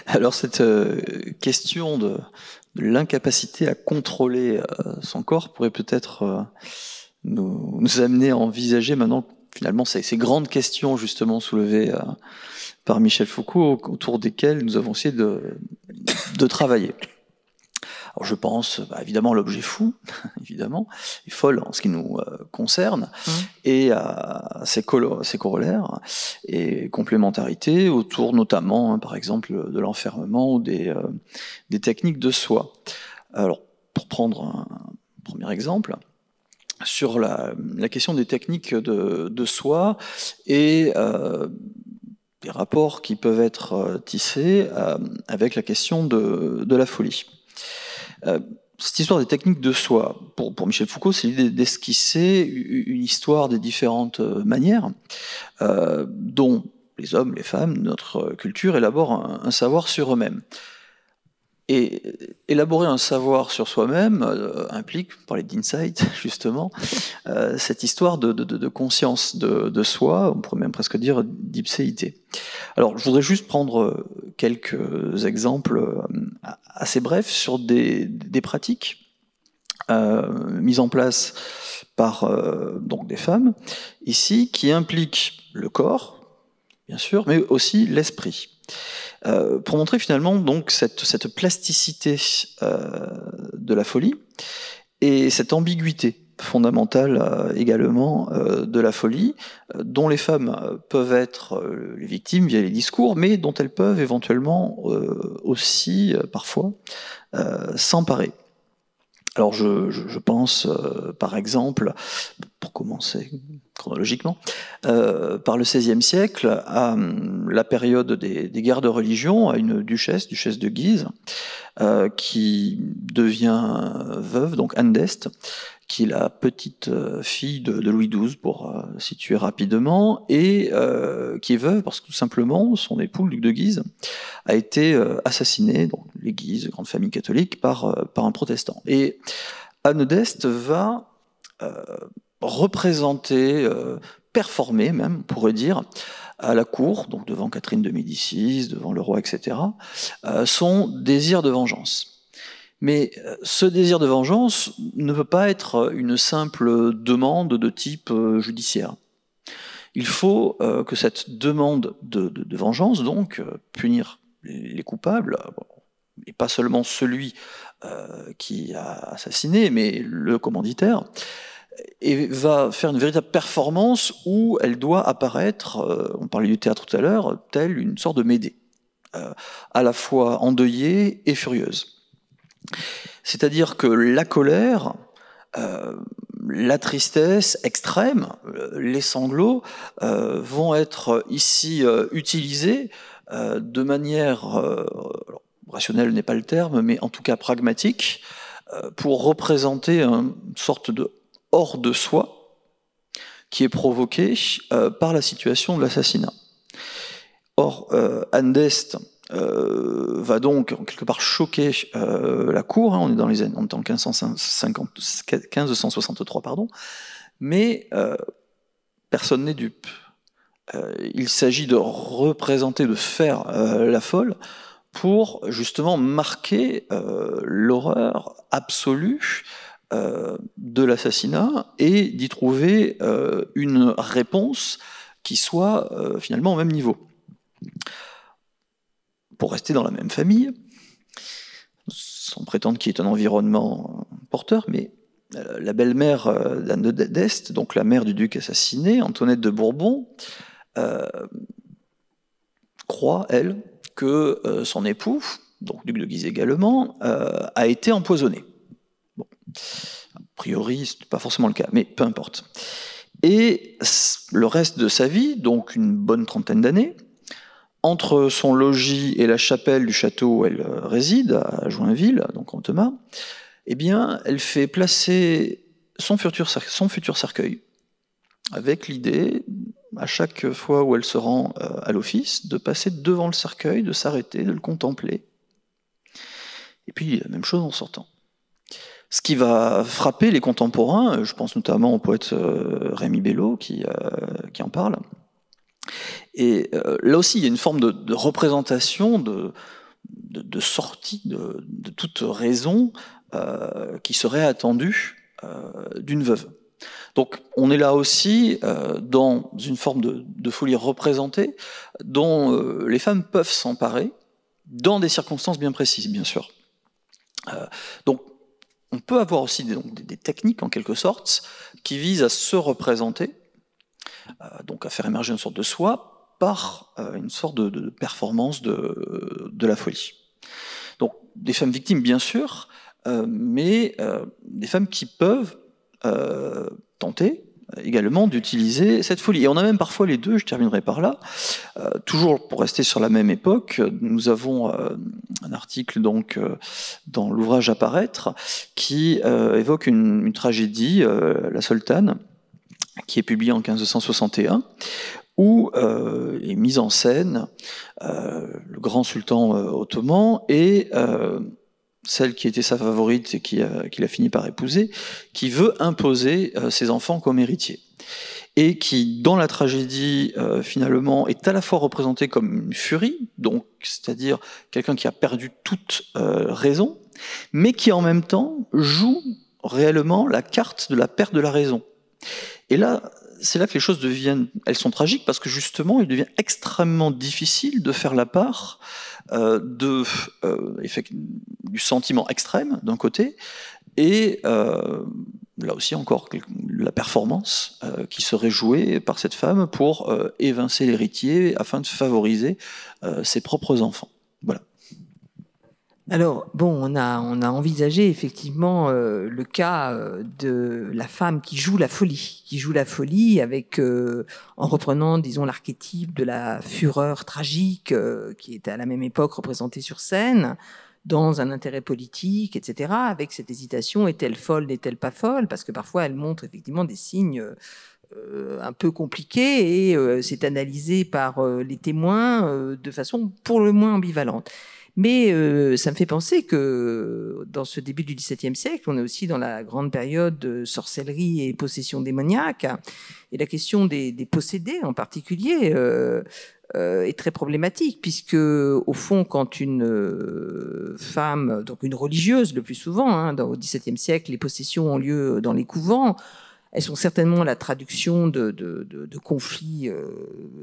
Alors cette euh, question de, l'incapacité à contrôler euh, son corps pourrait peut-être euh, nous, amener à envisager maintenant finalement ces, grandes questions justement soulevées par Michel Foucault autour desquelles nous avons essayé de travailler. Alors je pense bah, évidemment l'objet fou, évidemment, et folle en ce qui nous euh, concerne, mmh. et à ses, corollaires et complémentarités autour notamment, hein, par exemple, de l'enfermement ou euh, des, techniques de soi. Alors, pour prendre un, premier exemple, sur la, question des techniques de, soi et euh, des rapports qui peuvent être tissés avec la question de la folie. Euh, cette histoire des techniques de soi, pour, Michel Foucault, c'est l'idée d'esquisser une histoire des différentes euh, manières euh, dont les hommes, les femmes, notre culture élaborent un savoir sur eux-mêmes. Et élaborer un savoir sur soi-même euh, implique, on parlait d'insight justement, euh, cette histoire de, conscience de, soi, on pourrait même presque dire d'ipséité. Alors je voudrais juste prendre euh, quelques exemples assez brefs sur des, pratiques mises en place par donc des femmes, ici, qui impliquent le corps, bien sûr, mais aussi l'esprit. Euh, pour montrer finalement donc cette, plasticité euh, de la folie et cette ambiguïté fondamentale euh, également de la folie, dont les femmes peuvent être les victimes via les discours, mais dont elles peuvent éventuellement aussi parfois s'emparer. Alors je pense par exemple, pour commencer chronologiquement, euh, par le XVIe siècle, à la période des, guerres de religion, à une duchesse, duchesse de Guise, euh, qui devient veuve, donc Anne d'Este, qui est la petite euh, fille de, Louis XII, pour situer rapidement, et qui est veuve parce que tout simplement son époux, le duc de Guise, a été assassiné, donc les Guises, grande famille catholique, par, par un protestant. Et Anne d'Este va représenter, euh, performé même, on pourrait dire, à la cour, donc devant Catherine de Médicis, devant le roi, etc., euh, son désir de vengeance. Mais euh, ce désir de vengeance ne peut pas être une simple demande de type judiciaire. Il faut que cette demande de, vengeance, donc, punir les coupables, et pas seulement celui qui a assassiné, mais le commanditaire, et va faire une véritable performance où elle doit apparaître, euh, on parlait du théâtre tout à l'heure, telle une sorte de Médée, euh, à la fois endeuillée et furieuse. C'est-à-dire que la colère, euh, la tristesse extrême, les sanglots vont être ici utilisés de manière, rationnelle n'est pas le terme, mais en tout cas pragmatique, pour représenter une sorte de hors de soi qui est provoqué euh, par la situation de l'assassinat. Or, Andest euh, Anne euh, va donc quelque part choquer la cour, hein, on est dans les années, en 1563, pardon, mais personne n'est dupe. il s'agit de représenter, de faire la folle pour justement marquer l'horreur absolue euh, de l'assassinat et d'y trouver euh, une réponse qui soit euh, finalement au même niveau. Pour rester dans la même famille, sans prétendre qu'il est un environnement porteur, mais la belle-mère d'Anne d'Est, donc la mère du duc assassiné, Antoinette de Bourbon, croit, elle, que son époux, donc duc de Guise également, a été empoisonné. A priori, ce n'est pas forcément le cas, mais peu importe. Et le reste de sa vie, donc une bonne trentaine d'années, entre son logis et la chapelle du château où elle euh, réside, à Joinville, donc en Thomas, eh bien, elle fait placer son futur, son futur cercueil, avec l'idée, à chaque fois où elle se rend euh, à l'office, de passer devant le cercueil, de s'arrêter, de le contempler. Et puis, la même chose en sortant. Ce qui va frapper les contemporains, euh, je pense notamment au poète euh, Rémi Bello euh, qui, en parle. Et là aussi, il y a une forme de, représentation, de, sortie de, toute raison qui serait attendue d'une veuve. Donc on est là aussi dans une forme de, de folie représentée dont les femmes peuvent s'emparer dans des circonstances bien précises, bien sûr. donc on peut avoir aussi des, techniques, en quelque sorte, qui visent à se représenter, euh, donc à faire émerger une sorte de soi, par euh, une sorte de, performance de, la folie. Donc des femmes victimes, bien sûr, euh, mais des femmes qui peuvent tenter, euh, également d'utiliser cette folie. Et on a même parfois les deux, je terminerai par là. Euh, toujours pour rester sur la même époque, nous avons euh, un article donc dans l'ouvrage Apparaître qui évoque une, tragédie, la Sultane, qui est publiée en 1561, où est mise en scène le grand sultan ottoman et celle qui était sa favorite et qu'il a, fini par épouser, qui veut imposer euh, ses enfants comme héritiers. Et qui, dans la tragédie, euh, finalement, est à la fois représentée comme une furie, donc c'est-à-dire quelqu'un qui a perdu toute euh, raison, mais qui en même temps joue réellement la carte de la perte de la raison. Et là, c'est là que les choses deviennent, elles sont tragiques parce que justement, il devient extrêmement difficile de faire la part euh, de, euh, du sentiment extrême d'un côté et euh, là aussi encore la performance qui serait jouée par cette femme pour évincer l'héritier afin de favoriser ses propres enfants. Alors, bon, on a, envisagé effectivement euh, le cas euh, de la femme qui joue la folie, qui joue la folie avec, euh, en reprenant, disons, l'archétype de la fureur tragique qui était à la même époque représentée sur scène, dans un intérêt politique, etc., avec cette hésitation, est-elle folle, n'est-elle pas folle Parce que parfois, elle montre effectivement des signes un peu compliqués et c'est analysé par les témoins de façon pour le moins ambivalente. Mais euh, ça me fait penser que dans ce début du XVIIe siècle, on est aussi dans la grande période de sorcellerie et possession démoniaque. Et la question des, possédés en particulier euh, euh, est très problématique, puisque au fond, quand une femme, donc une religieuse le plus souvent, hein, au XVIIe siècle, les possessions ont lieu dans les couvents, elles sont certainement la traduction de, de, de, de conflits euh,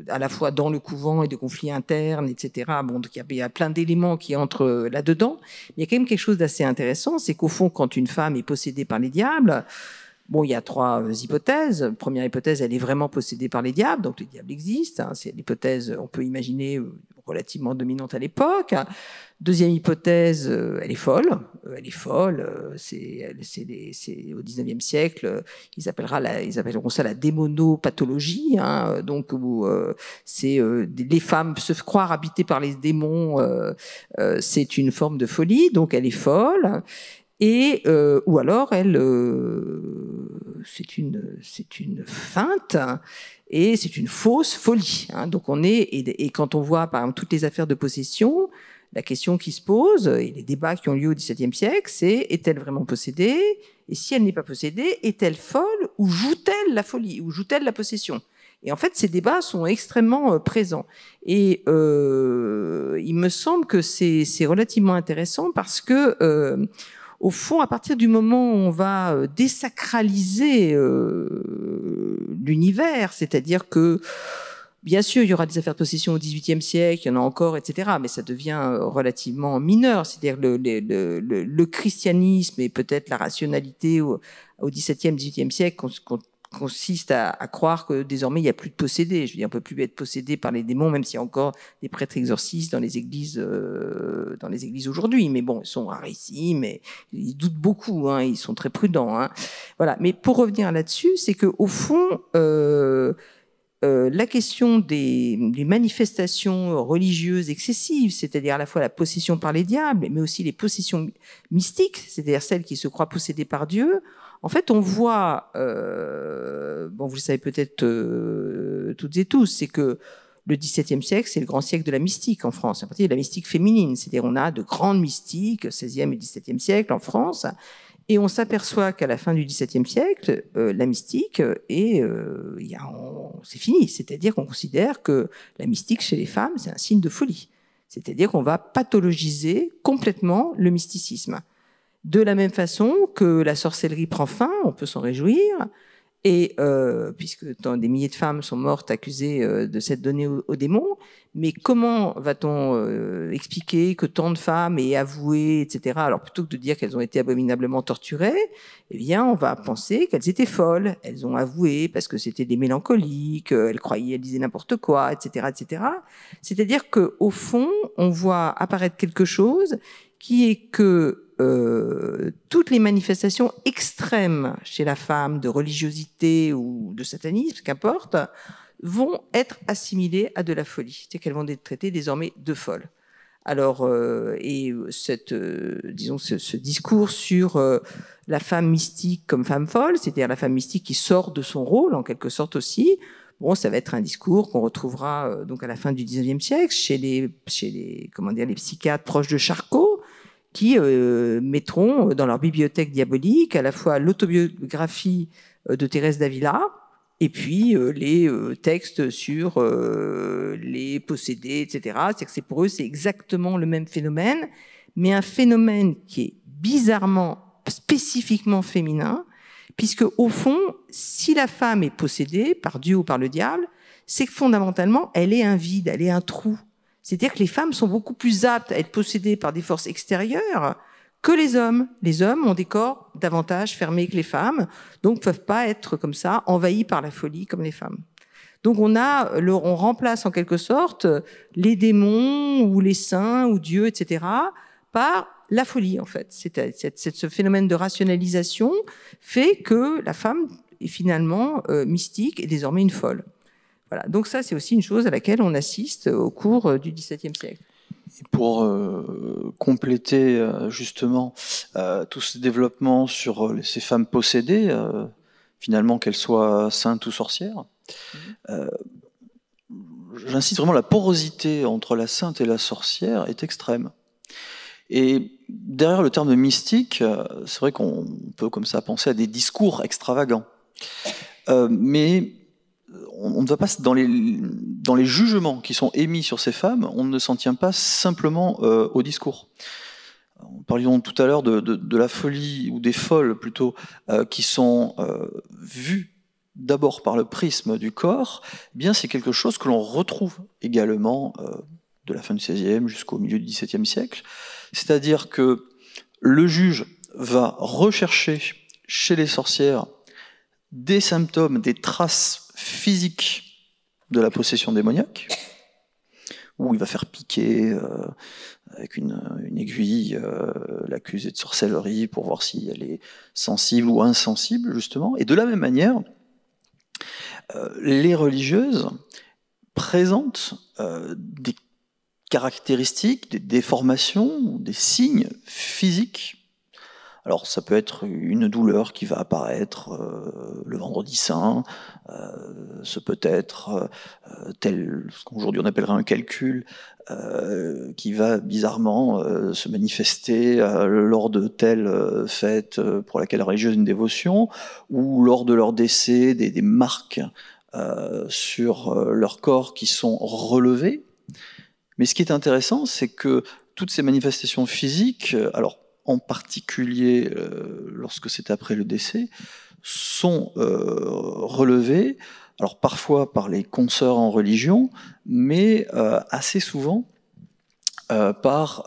à la fois dans le couvent et de conflits internes, etc. Bon, il y, a, plein d'éléments qui entrent euh, là-dedans. Mais il y a quand même quelque chose d'assez intéressant, c'est qu'au fond, quand une femme est possédée par les diables, Bon, il y a trois euh, hypothèses. Première hypothèse, elle est vraiment possédée par les diables, donc les diables existent. Hein. C'est l'hypothèse, on peut imaginer relativement dominante à l'époque. Deuxième hypothèse, euh, elle est folle. Euh, elle est folle. Euh, c'est, au XIXe siècle, ils, ils appelleront ça la démonopathologie. Hein, donc, c'est les femmes se croire habitées par les démons, c'est une forme de folie. Donc, elle est folle. Et ou alors, elle, c'est une, c'est une feinte et c'est une fausse folie. Hein. Donc on est et, quand on voit par exemple toutes les affaires de possession, la question qui se pose et les débats qui ont lieu au XVIIe siècle, c'est est-elle vraiment possédée Et si elle n'est pas possédée, est-elle folle ou joue-t-elle la folie ou joue-t-elle la possession et en fait, ces débats sont extrêmement euh, présents. Et euh, il me semble que c'est relativement intéressant parce que euh, au fond, à partir du moment où on va euh, désacraliser euh, l'univers, c'est-à-dire que, bien sûr, il y aura des affaires de possession au XVIIIe siècle, il y en a encore, etc., mais ça devient euh, relativement mineur. C'est-à-dire le, le, christianisme et peut-être la rationalité au, au XVIIe, XVIIIe siècle consiste à, croire que désormais il n'y a plus de possédés. Je veux dire, on peut plus être possédé par les démons, même s'il y a encore des prêtres exorcistes dans les églises, euh, dans les églises aujourd'hui. Mais bon, ils sont rares ici, mais ils doutent beaucoup, hein, ils sont très prudents. Hein. Voilà. Mais pour revenir là-dessus, c'est que au fond. Euh, euh, la question des, manifestations religieuses excessives, c'est-à-dire à la fois la possession par les diables, mais aussi les possessions mystiques, c'est-à-dire celles qui se croient possédées par Dieu, en fait, on voit, euh, bon, vous le savez peut-être euh, toutes et tous, c'est que le XVIIe siècle, c'est le grand siècle de la mystique en France, en partie de la mystique féminine. C'est-à-dire, on a de grandes mystiques, XVIe et XVIIe e siècle en France, et on s'aperçoit qu'à la fin du XVIIe siècle, euh, la mystique est, euh, c'est fini. C'est-à-dire qu'on considère que la mystique chez les femmes, c'est un signe de folie. C'est-à-dire qu'on va pathologiser complètement le mysticisme. De la même façon que la sorcellerie prend fin, on peut s'en réjouir, et euh, puisque tant des milliers de femmes sont mortes accusées euh, de s'être données aux au démons, mais comment va-t-on euh, expliquer que tant de femmes aient avoué, etc. Alors plutôt que de dire qu'elles ont été abominablement torturées, eh bien on va penser qu'elles étaient folles, elles ont avoué parce que c'était des mélancoliques, elles croyaient, elles disaient n'importe quoi, etc., etc. C'est-à-dire que au fond, on voit apparaître quelque chose qui est que euh, toutes les manifestations extrêmes chez la femme de religiosité ou de satanisme, qu'importe, vont être assimilées à de la folie. C'est qu'elles vont être traitées désormais de folles. Alors, euh, et cette, euh, disons, ce, discours sur la femme mystique comme femme folle, c'est-à-dire la femme mystique qui sort de son rôle en quelque sorte aussi, bon, ça va être un discours qu'on retrouvera donc à la fin du 19e siècle chez les, chez les, comment dire, les psychiatres proches de Charcot, qui euh, mettront dans leur bibliothèque diabolique à la fois l'autobiographie euh, de Thérèse d'Avila, et puis euh, les textes sur les possédés, etc. C'est que c'est pour eux, c'est exactement le même phénomène, mais un phénomène qui est bizarrement, spécifiquement féminin, puisque au fond, si la femme est possédée par Dieu ou par le diable, c'est que fondamentalement, elle est un vide, elle est un trou. C'est-à-dire que les femmes sont beaucoup plus aptes à être possédées par des forces extérieures que les hommes. Les hommes ont des corps davantage fermés que les femmes, donc ne peuvent pas être comme ça envahis par la folie comme les femmes. Donc on a, on remplace en quelque sorte les démons ou les saints ou Dieu, etc., par la folie en fait. C'est ce phénomène de rationalisation fait que la femme est finalement euh, mystique et désormais une folle. Donc ça, c'est aussi une chose à laquelle on assiste au cours euh, du XVIIe siècle. pour euh, compléter euh, justement tout ce développement sur ces femmes possédées, finalement qu'elles soient saintes ou sorcières, j'insiste vraiment, la porosité entre la sainte et la sorcière est extrême. Et derrière le terme mystique, c'est vrai qu'on peut comme ça penser à des discours extravagants. mais on ne va pas dans les, jugements qui sont émis sur ces femmes, on ne s'en tient pas simplement euh, au discours. Nous parlions tout à l'heure de, la folie, ou des folles plutôt, euh, qui sont euh, vues d'abord par le prisme du corps, eh bien c'est quelque chose que l'on retrouve également de la fin du XVIe jusqu'au milieu du XVIIe siècle. C'est-à-dire que le juge va rechercher chez les sorcières des symptômes, des traces physique de la possession démoniaque, où il va faire piquer euh, avec une, aiguille euh, l'accusé de sorcellerie pour voir si elle est sensible ou insensible, justement. Et de la même manière, euh, les religieuses présentent des caractéristiques, des déformations, des signes physiques alors ça peut être une douleur qui va apparaître euh, le vendredi saint, euh, ce peut être euh, tel, ce qu'aujourd'hui on appellerait un calcul, qui va bizarrement se manifester lors de telle fête pour laquelle la religieuse une dévotion, ou lors de leur décès, des, des marques sur leur corps qui sont relevées. Mais ce qui est intéressant, c'est que toutes ces manifestations physiques, alors en particulier euh, lorsque c'est après le décès, sont euh, relevés, alors parfois par les consoeurs en religion, mais euh, assez souvent par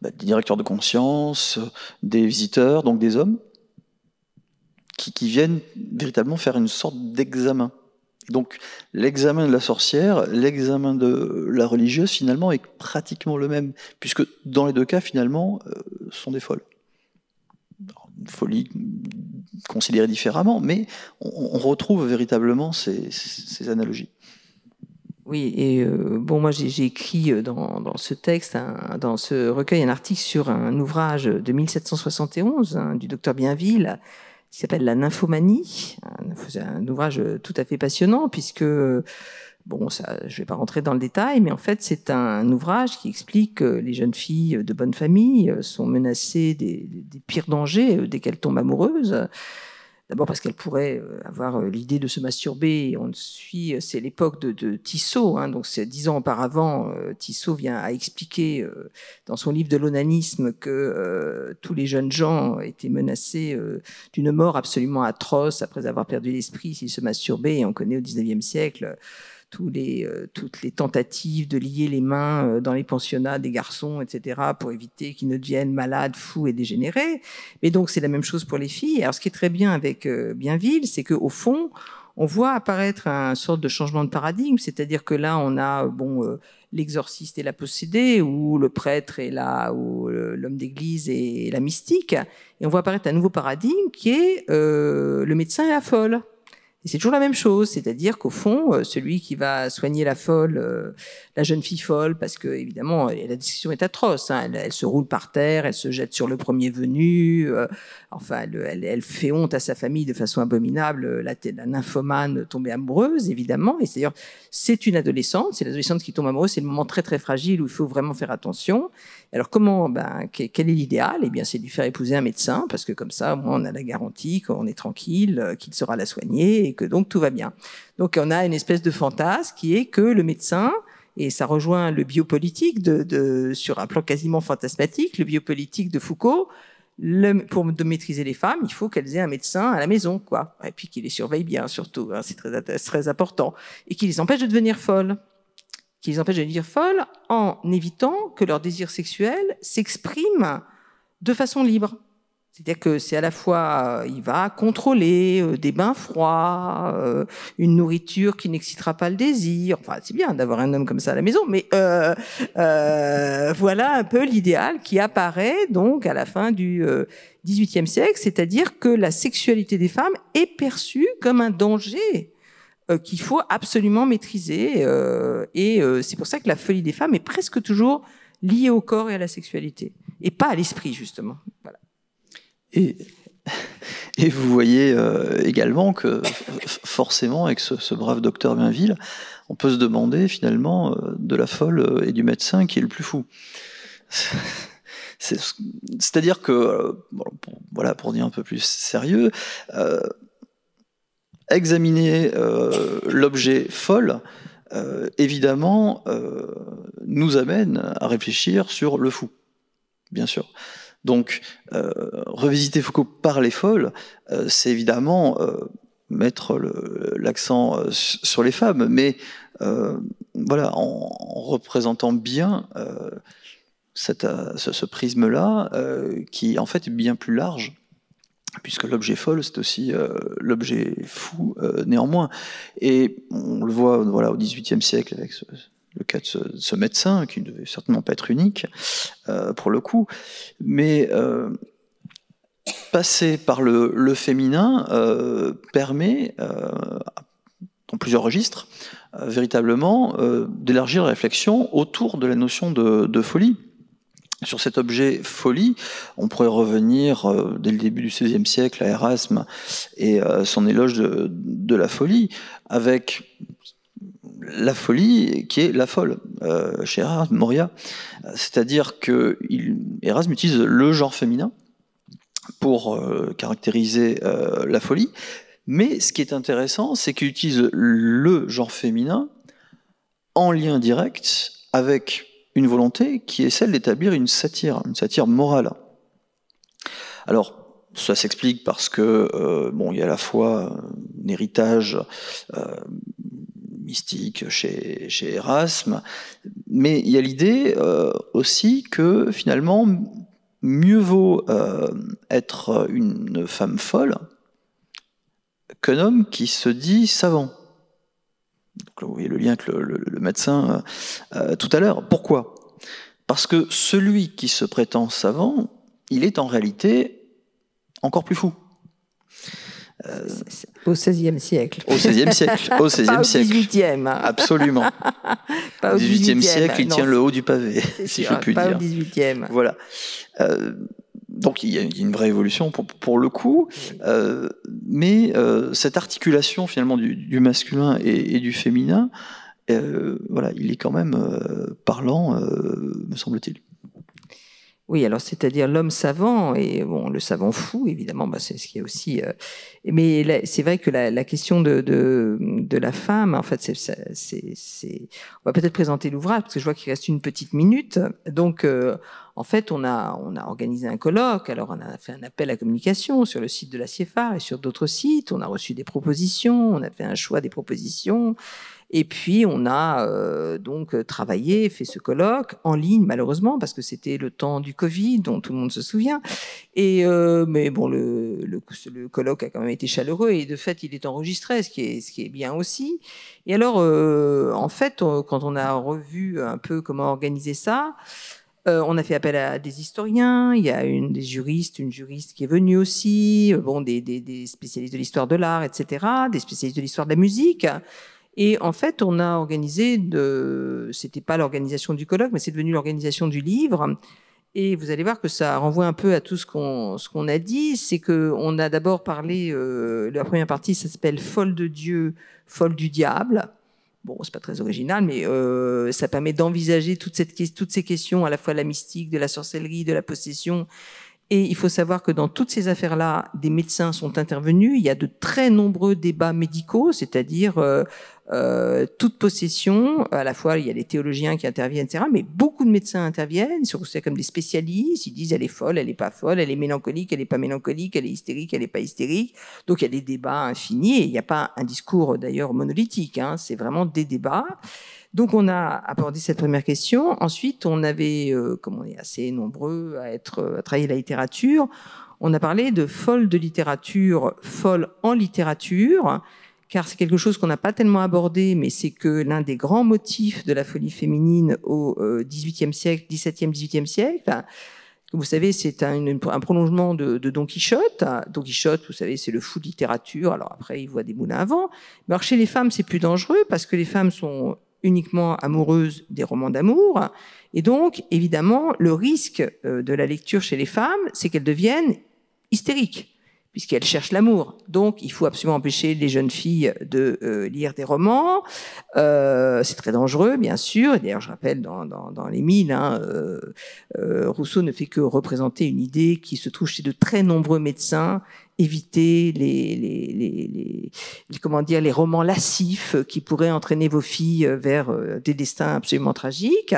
bah, des directeurs de conscience, des visiteurs, donc des hommes, qui viennent véritablement faire une sorte d'examen donc l'examen de la sorcière, l'examen de la religieuse finalement est pratiquement le même, puisque dans les deux cas finalement ce euh, sont des folles. Une folie considérée différemment, mais on, retrouve véritablement ces, analogies. Oui, et euh, bon, moi j'ai écrit dans, ce texte, dans ce recueil, un article sur un ouvrage de 1771 hein, du docteur Bienville qui s'appelle La nymphomanie, un, un, ouvrage tout à fait passionnant puisque Bon, ça, je ne vais pas rentrer dans le détail, mais en fait, c'est un ouvrage qui explique que les jeunes filles de bonne famille euh, sont menacées des, pires dangers euh, dès qu'elles tombent amoureuses. D'abord parce qu'elle pourrait euh, avoir euh, l'idée de se masturber. On suit, euh, c'est l'époque de, Tissot, hein, donc c'est dix ans auparavant. Tissot vient à expliquer dans son livre de l'onanisme que tous les jeunes gens étaient menacés d'une mort absolument atroce après avoir perdu l'esprit s'ils se masturbaient. Et on connaît au 19e siècle les, euh, toutes les tentatives de lier les mains euh, dans les pensionnats des garçons, etc., pour éviter qu'ils ne deviennent malades, fous et dégénérés. Mais donc, c'est la même chose pour les filles. Alors, ce qui est très bien avec euh, Bienville, c'est qu'au fond, on voit apparaître un sorte de changement de paradigme, c'est-à-dire que là, on a bon l'exorciste et la possédée, ou le prêtre et là ou l'homme d'église et la mystique, et on voit apparaître un nouveau paradigme qui est le médecin et la folle. Et c'est toujours la même chose, c'est-à-dire qu'au fond, euh, celui qui va soigner la folle, euh, la jeune fille folle, parce que évidemment, la discussion est atroce. Hein, elle, se roule par terre, elle se jette sur le premier venu. Euh, enfin, elle, fait honte à sa famille de façon abominable. La, la nymphomane tombée amoureuse, évidemment. Et cest c'est une adolescente, c'est l'adolescente qui tombe amoureuse. C'est le moment très très fragile où il faut vraiment faire attention. Alors comment, ben, quel est l'idéal Eh bien, c'est de lui faire épouser un médecin, parce que comme ça, au moins, on a la garantie qu'on est tranquille, qu'il saura la soigner que donc tout va bien. Donc on a une espèce de fantasme qui est que le médecin, et ça rejoint le biopolitique de, sur un plan quasiment fantasmatique, le biopolitique de Foucault, le, pour maîtriser les femmes, il faut qu'elles aient un médecin à la maison, quoi. Et puis qu'il les surveille bien, surtout, hein, c'est très, très important. Et qu'il les empêche de devenir folles. Qu'il les empêche de devenir folles en évitant que leur désir sexuel s'exprime de façon libre. C'est-à-dire que c'est à la fois, euh, il va contrôler euh, des bains froids, euh, une nourriture qui n'excitera pas le désir. Enfin, c'est bien d'avoir un homme comme ça à la maison, mais voilà un peu l'idéal qui apparaît donc à la fin du XVIIIe siècle, c'est-à-dire que la sexualité des femmes est perçue comme un danger qu'il faut absolument maîtriser. et c'est pour ça que la folie des femmes est presque toujours liée au corps et à la sexualité, et pas à l'esprit justement. Voilà. Et, et vous voyez euh, également que forcément, avec ce, brave docteur Bienville, on peut se demander finalement euh, de la folle euh, et du médecin qui est le plus fou. C'est-à-dire que, pour, voilà, pour dire un peu plus sérieux, examiner l'objet folle, évidemment, nous amène à réfléchir sur le fou, bien sûr. Donc, euh, revisiter Foucault par les folles, euh, c'est évidemment euh, mettre l'accent sur les femmes, mais voilà, en, représentant bien ce, prisme-là, qui en fait est bien plus large puisque l'objet folle, c'est aussi l'objet fou néanmoins. Et on le voit voilà, au XVIIIe siècle avec ce, le cas de ce, médecin, qui ne devait certainement pas être unique, euh, pour le coup, mais euh, passer par le, féminin euh, permet, dans plusieurs registres, véritablement d'élargir la réflexion autour de la notion de, folie. Sur cet objet folie, on pourrait revenir dès le début du XVIe siècle à Erasme et son éloge de, de, la folie, avec la folie qui est la folle euh, chez Erasme Moria. C'est-à-dire que il, Erasme utilise le genre féminin pour euh, caractériser euh, la folie. Mais ce qui est intéressant, c'est qu'il utilise le genre féminin en lien direct avec une volonté qui est celle d'établir une satire, une satire morale. Alors, ça s'explique parce que bon, il y a à la fois un héritage mystique chez, Erasme, mais il y a l'idée euh, aussi que finalement, mieux vaut euh, être une femme folle qu'un homme qui se dit savant. vous voyez le lien avec le, médecin euh, tout à l'heure. Pourquoi Parce que celui qui se prétend savant, il est en réalité encore plus fou. Euh, au XVIe siècle. Au XVIe siècle. Au XVIe siècle. Au XVIIIe. Absolument. pas au XVIIIe siècle, il tient le haut du pavé, si je puis dire. Pas au XVIIIe. Voilà. Euh, donc il y a une vraie évolution pour, pour le coup, euh, mais euh, cette articulation finalement du, du masculin et, et, du féminin, euh, voilà, il est quand même parlant, me semble-t-il. Oui, alors c'est-à-dire l'homme savant et bon, le savant fou, évidemment, bah, c'est ce qui est aussi. Euh, mais c'est vrai que la, question de, la femme, en fait, c'est. On va peut-être présenter l'ouvrage parce que je vois qu'il reste une petite minute. Donc, euh, en fait, on a, on a organisé un colloque. Alors, on a fait un appel à communication sur le site de la CIEFAR et sur d'autres sites. On a reçu des propositions. On a fait un choix des propositions. Et puis, on a euh, donc euh, travaillé, fait ce colloque en ligne, malheureusement, parce que c'était le temps du Covid, dont tout le monde se souvient. Et, euh, mais bon, le, le, colloque a quand même été chaleureux et de fait, il est enregistré, ce qui est, ce qui est bien aussi. Et alors, en fait, quand on a revu un peu comment organiser ça, on a fait appel à des historiens, il y a une des juristes, une juriste qui est venue aussi, bon, des, des, des spécialistes de l'histoire de l'art, etc., des spécialistes de l'histoire de la musique. Et en fait, on a organisé de, c'était pas l'organisation du colloque, mais c'est devenu l'organisation du livre. Et vous allez voir que ça renvoie un peu à tout ce qu'on ce qu'on a dit, c'est que on a d'abord parlé euh, la première partie, ça s'appelle folle de Dieu, folle du diable. Bon, c'est pas très original, mais euh, ça permet d'envisager cette, toutes ces questions à la fois de la mystique, de la sorcellerie, de la possession, et il faut savoir que dans toutes ces affaires-là, des médecins sont intervenus. Il y a de très nombreux débats médicaux, c'est-à-dire euh, euh toute possession. À la fois, il y a les théologiens qui interviennent, etc. Mais beaucoup de médecins interviennent, surtout comme des spécialistes. Ils disent elle est folle, elle est pas folle, elle est mélancolique, elle est pas mélancolique, elle est hystérique, elle n'est pas hystérique. Donc il y a des débats infinis. il n'y a pas un discours d'ailleurs monolithique. Hein. C'est vraiment des débats. Donc on a abordé cette première question. Ensuite, on avait, euh, comme on est assez nombreux à être à travailler la littérature, on a parlé de folle de littérature, folle en littérature, car c'est quelque chose qu'on n'a pas tellement abordé, mais c'est que l'un des grands motifs de la folie féminine au euh, XVIIIe siècle, XVIIe, XVIIIe siècle. Vous savez, c'est un, prolongement de, Don Quichotte. Don Quichotte, vous savez, c'est le fou de littérature. Alors après, il voit des moulins à Mais alors, chez les femmes, c'est plus dangereux parce que les femmes sont uniquement amoureuse des romans d'amour. Et donc, évidemment, le risque euh, de la lecture chez les femmes, c'est qu'elles deviennent hystériques puisqu'elles cherchent l'amour. Donc, il faut absolument empêcher les jeunes filles de euh, lire des romans. Euh, c'est très dangereux, bien sûr. D'ailleurs, je rappelle, dans, Les Mille, hein, euh, Rousseau ne fait que représenter une idée qui se trouve chez de très nombreux médecins éviter les, comment dire les romans lascifs qui pourraient entraîner vos filles vers des destins absolument tragiques.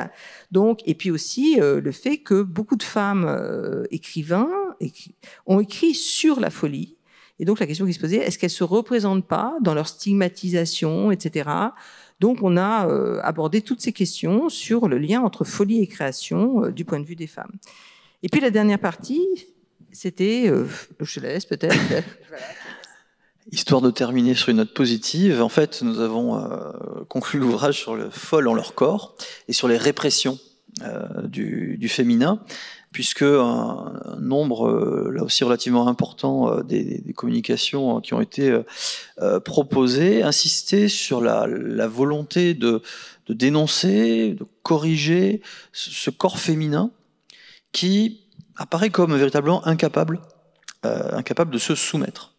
Donc et puis aussi le fait que beaucoup de femmes écrivains ont écrit sur la folie. Et donc la question qui se posait, est-ce qu'elle se représentent pas dans leur stigmatisation, etc. Donc on a euh, abordé toutes ces questions sur le lien entre folie et création euh, du point de vue des femmes. Et puis la dernière partie, c'était, euh, je laisse peut-être. Histoire de terminer sur une note positive, en fait, nous avons conclu l'ouvrage sur le fol en leur corps et sur les répressions du, féminin puisque un, nombre, euh, là aussi relativement important, euh, des, communications euh, qui ont été proposées insistaient sur la, volonté de, dénoncer, de corriger ce, corps féminin qui apparaît comme véritablement incapable, incapable de se soumettre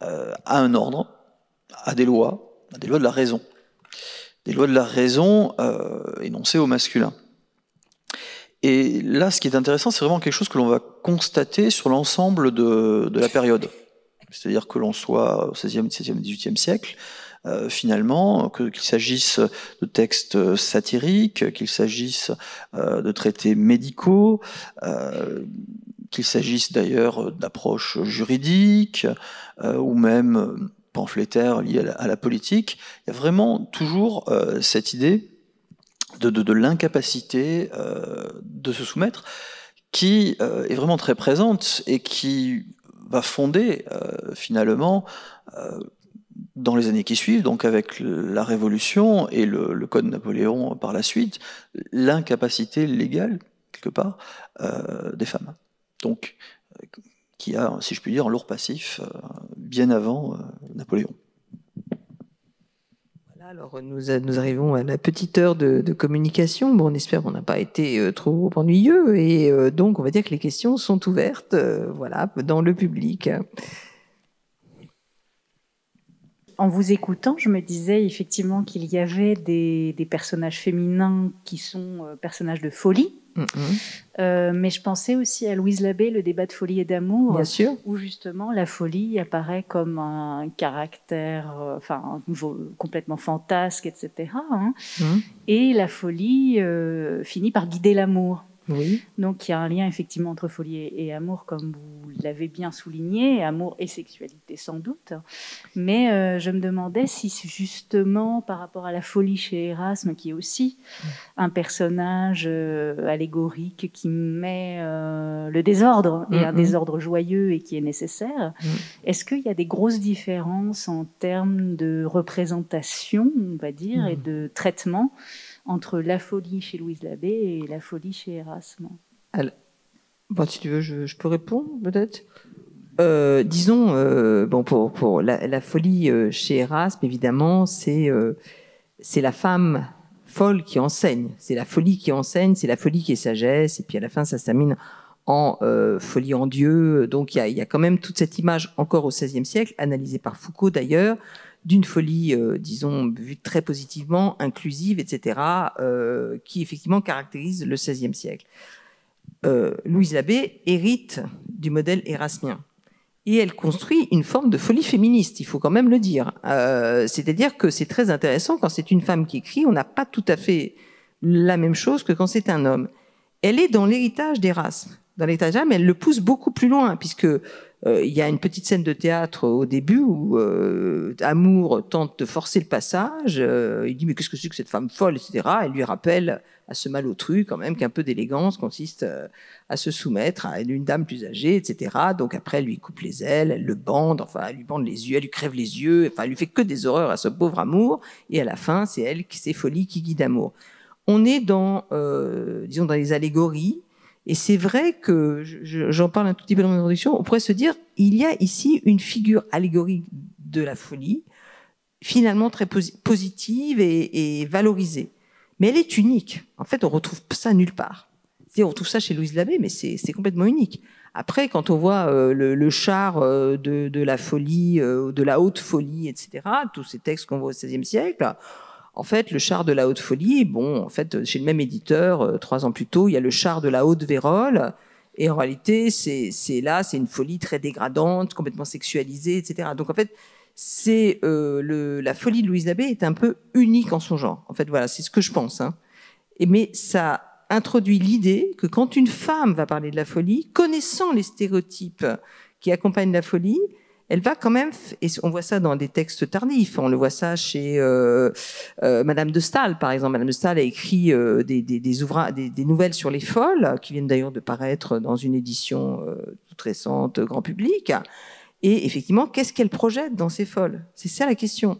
à un ordre, à des lois, à des lois de la raison des lois de la raison énoncées au masculin. Et là, ce qui est intéressant, c'est vraiment quelque chose que l'on va constater sur l'ensemble de, de, la période. C'est-à-dire que l'on soit au 16e, 17e, 18e siècle, euh, finalement, qu'il s'agisse de textes euh, satiriques, qu'il s'agisse euh, de traités médicaux, qu'il s'agisse d'ailleurs d'approches juridiques ou même pamphlétaires liées à la, à la, politique, il y a vraiment toujours cette idée de, l'incapacité euh, de se soumettre, qui euh, est vraiment très présente et qui va fonder euh, finalement dans les années qui suivent, donc avec la Révolution et le, Code Napoléon par la suite, l'incapacité légale, quelque part, des femmes. Donc, qui a, si je puis dire, un lourd passif bien avant Napoléon. Alors nous, euh, nous, arrivons à la petite heure de, communication. Bon, on espère qu'on n'a pas été euh, trop ennuyeux et euh, donc on va dire que les questions sont ouvertes, voilà, dans le public. En vous écoutant, je me disais effectivement qu'il y avait des, personnages féminins qui sont personnages de folie, euh, mais je pensais aussi à Louise Labbé, le débat de folie et d'amour, où justement la folie apparaît comme un caractère, euh, enfin complètement fantasque, etc. Hein. Mmh. Et la folie euh, finit par guider l'amour. Donc il y a un lien effectivement entre folie et, amour, comme vous l'avez bien souligné, amour et sexualité sans doute. Mais euh, je me demandais si justement par rapport à la folie chez Erasme, qui est aussi mm. un personnage euh, allégorique qui met euh, le désordre, et un mm-hmm. désordre joyeux et qui est nécessaire, mm. est-ce qu'il y a des grosses différences en termes de représentation, on va dire, et mm. de traitement entre la folie chez Louise Labbé et la folie chez Erasme bon, Si tu veux, je, peux répondre peut-être euh, disons, euh, bon, pour, la, folie euh, chez Erasme, évidemment, c'est c'est la femme folle qui enseigne. C'est la folie qui enseigne, c'est la folie qui est sagesse. Et puis à la fin, ça se termine en folie en Dieu. Donc il y y a, quand même toute cette image, encore au XVIe siècle, analysée par Foucault d'ailleurs, d'une folie, euh, disons, vue très positivement, inclusive, etc., euh, qui effectivement caractérise le XVIe siècle. Euh, Louise Labbé hérite du modèle érasmien. Et elle construit une forme de folie féministe, il faut quand même le dire. C'est-à-dire que c'est très intéressant, quand c'est une femme qui écrit, on n'a pas tout à fait la même chose que quand c'est un homme. Elle est dans l'héritage d'Erasme, Dans l'héritage mais elle le pousse beaucoup plus loin, puisque euh, il y a une petite scène de théâtre au début où euh, Amour tente de forcer le passage. Euh, il dit mais qu'est-ce que c'est que cette femme folle, etc. Elle lui rappelle à ce malotru quand même qu'un peu d'élégance consiste à se soumettre à une dame plus âgée, etc. Donc après, elle lui coupe les ailes, elle le bande, enfin, elle lui bande les yeux, elle lui crève les yeux, enfin, elle lui fait que des horreurs à ce pauvre Amour. Et à la fin, c'est elle, qui c'est folie qui guide Amour. On est dans, disons, dans les allégories et c'est vrai que, j'en parle un tout petit peu dans mon introduction, on pourrait se dire, il y a ici une figure allégorique de la folie, finalement très positive et, valorisée. Mais elle est unique. En fait, on retrouve ça nulle part. cest on retrouve ça chez Louise Labbé, mais c'est complètement unique. Après, quand on voit euh, le, char euh, de, la folie, euh, de la haute folie, etc., tous ces textes qu'on voit au XVIe siècle, en fait, le char de la haute folie, bon, en fait, euh, chez le même éditeur, euh, trois ans plus tôt, il y a le char de la haute vérole. Et en réalité, c'est là, c'est une folie très dégradante, complètement sexualisée, etc. Donc en fait, c'est euh, la folie de Louise Labbé est un peu unique en son genre. En fait, voilà, c'est ce que je pense. Hein. mais ça introduit l'idée que quand une femme va parler de la folie, connaissant les stéréotypes qui accompagnent la folie, elle va quand même, et on voit ça dans des textes tardifs, on le voit ça chez euh, euh, Madame de Stahl, par exemple. Madame de Stahl a écrit euh, des, ouvrages, des, nouvelles sur les folles, qui viennent d'ailleurs de paraître dans une édition toute récente, grand public. Et effectivement, qu'est-ce qu'elle projette dans ces folles C'est ça la question.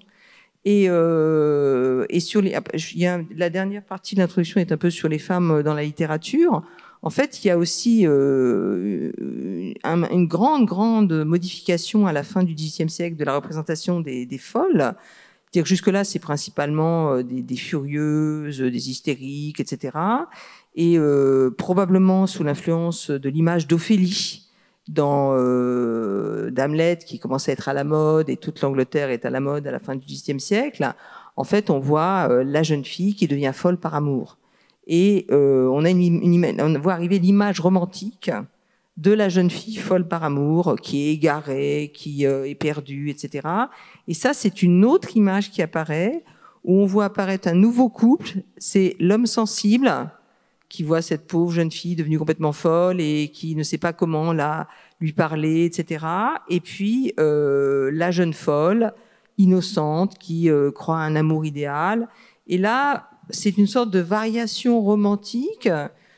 Et, et sur ah, y a, la dernière partie de l'introduction est un peu sur les femmes dans la littérature en fait, il y a aussi euh, une grande, grande modification à la fin du XVIIIe siècle de la représentation des, folles. cest dire jusque-là, c'est principalement euh, des, furieuses, des hystériques, etc. Et euh, probablement sous l'influence de l'image d'Ophélie dans euh, qui commence à être à la mode, et toute l'Angleterre est à la mode à la fin du XVIIIe siècle, en fait, on voit la jeune fille qui devient folle par amour. Et euh, on, a une, on voit arriver l'image romantique de la jeune fille folle par amour, qui est égarée, qui euh, est perdue, etc. Et ça, c'est une autre image qui apparaît, où on voit apparaître un nouveau couple, c'est l'homme sensible, qui voit cette pauvre jeune fille devenue complètement folle et qui ne sait pas comment la lui parler, etc. Et puis euh, la jeune folle, innocente, qui croit à un amour idéal. Et là, c'est une sorte de variation romantique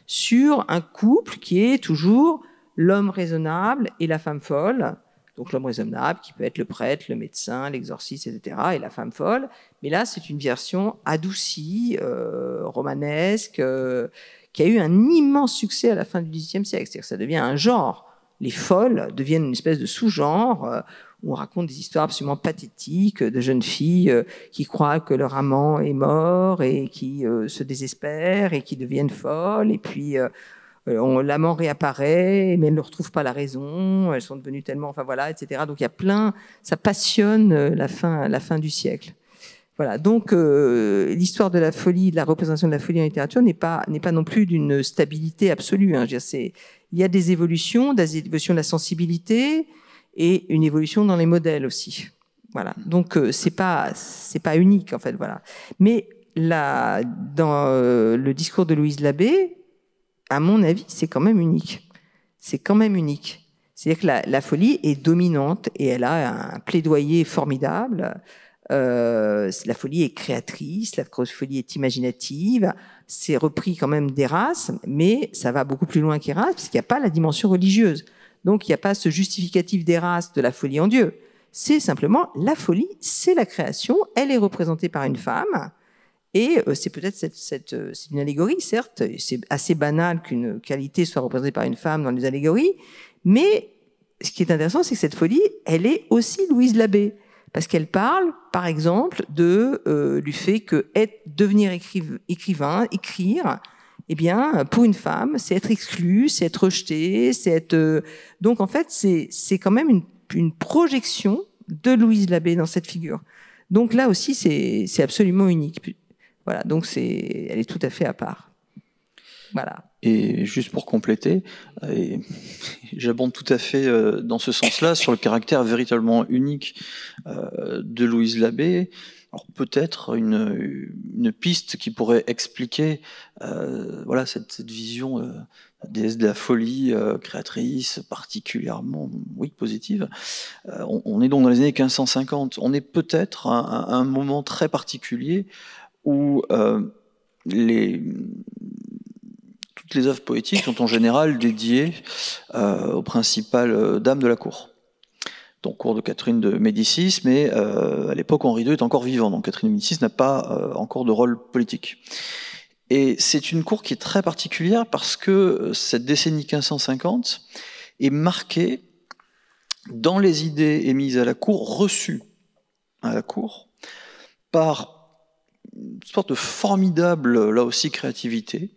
sur un couple qui est toujours l'homme raisonnable et la femme folle. Donc l'homme raisonnable qui peut être le prêtre, le médecin, l'exorciste, etc. et la femme folle. Mais là, c'est une version adoucie, euh, romanesque, euh, qui a eu un immense succès à la fin du XVIIIe siècle. C'est-à-dire que ça devient un genre. Les folles deviennent une espèce de sous-genre. Euh, on raconte des histoires absolument pathétiques de jeunes filles euh, qui croient que leur amant est mort et qui euh, se désespèrent et qui deviennent folles. Et puis euh, l'amant réapparaît, mais elle ne retrouve pas la raison. Elles sont devenues tellement, enfin voilà, etc. Donc il y a plein, ça passionne la fin, la fin du siècle. Voilà. Donc l'histoire de la folie, de la représentation de la folie en littérature n'est pas n'est pas non plus d'une stabilité absolue. Hein. il y a des évolutions, des évolutions de la sensibilité, et une évolution dans les modèles aussi. Voilà. Donc euh, c'est pas c'est pas unique en fait. Voilà. Mais là, dans euh, le discours de Louise Labbé, à mon avis, c'est quand même unique. C'est quand même unique. C'est-à-dire que la, la, folie est dominante et elle a un plaidoyer formidable. Euh, la folie est créatrice, la folie est imaginative. C'est repris quand même d'Erasme, mais ça va beaucoup plus loin qu'Erasme, parce qu'il n'y a pas la dimension religieuse. Donc il n'y a pas ce justificatif des races de la folie en Dieu. C'est simplement la folie, c'est la création, elle est représentée par une femme. Et euh, c'est peut-être cette, euh, c'est une allégorie, certes, c'est assez banal qu'une qualité soit représentée par une femme dans les allégories, mais ce qui est intéressant, c'est que cette folie, elle est aussi Louise Labbé, parce qu'elle parle, par exemple, de euh, du fait que être, devenir écrivain écrire, eh bien, pour une femme, c'est être exclue, c'est être rejetée, c'est être... Euh, donc, en fait, c'est quand même une, projection de Louise Labbé dans cette figure. Donc là aussi, c'est absolument unique. Voilà, donc c'est, elle est tout à fait à part. Voilà. Et juste pour compléter, j'abonde tout à fait euh, dans ce sens-là sur le caractère véritablement unique euh, de Louise Labbé. Alors peut-être une, piste qui pourrait expliquer euh, voilà cette, cette vision euh, de la folie euh, créatrice particulièrement oui positive. Euh, on, est donc dans les années 1550. On est peut-être à, un moment très particulier où les toutes les œuvres poétiques sont en général dédiées aux principales dames de la cour donc cours de Catherine de Médicis, mais euh, à l'époque Henri II est encore vivant, donc Catherine de Médicis n'a pas euh, encore de rôle politique. Et c'est une cour qui est très particulière parce que euh, cette décennie 1550 est marquée dans les idées émises à la cour, reçues à la cour, par une sorte de formidable, là aussi, créativité,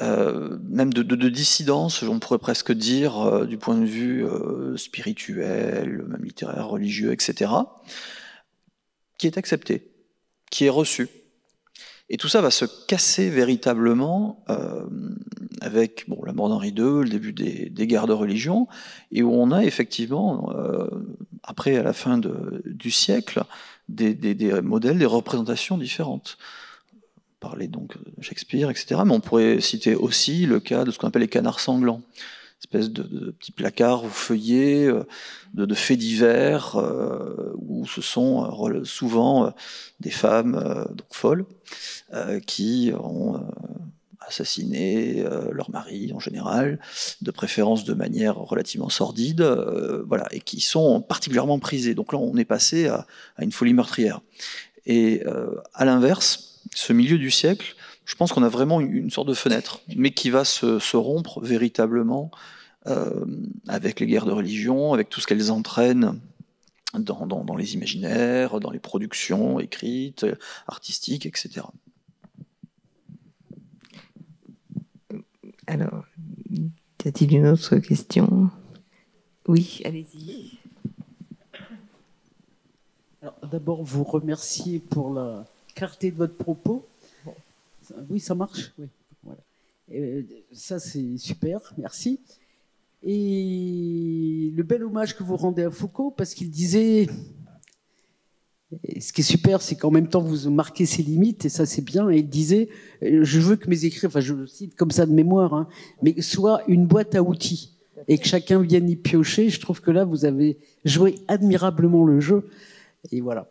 euh, même de, de, dissidence, on pourrait presque dire, euh, du point de vue euh, spirituel, même littéraire, religieux, etc., qui est accepté, qui est reçu. Et tout ça va se casser véritablement avec bon, la mort d'Henri II, le début des, guerres de religion, et où on a effectivement, après à la fin du siècle, des modèles, des représentations différentes parler donc de euh, Shakespeare, etc. Mais on pourrait citer aussi le cas de ce qu'on appelle les canards sanglants, espèce de, petits placards ou feuillets euh, de, faits divers euh, où ce sont souvent des femmes donc folles qui ont assassiné leur mari en général, de préférence de manière relativement sordide, voilà, et qui sont particulièrement prisées. Donc là, on est passé à une folie meurtrière. Et à l'inverse, ce milieu du siècle, je pense qu'on a vraiment une, sorte de fenêtre, mais qui va se, rompre véritablement euh, avec les guerres de religion, avec tout ce qu'elles entraînent dans, dans, les imaginaires, dans les productions écrites, artistiques, etc. Alors, y a-t-il une autre question Oui, allez-y. D'abord, vous remercier pour la, carté de votre propos. Oui, ça marche. Voilà. Euh, ça, c'est super. Merci. Et le bel hommage que vous rendez à Foucault, parce qu'il disait, ce qui est super, c'est qu'en même temps, vous marquez ses limites, et ça, c'est bien. Et il disait, euh, je veux que mes écrits, enfin, je le cite comme ça de mémoire, hein, mais soit une boîte à outils, et que chacun vienne y piocher. Je trouve que là, vous avez joué admirablement le jeu. Et voilà.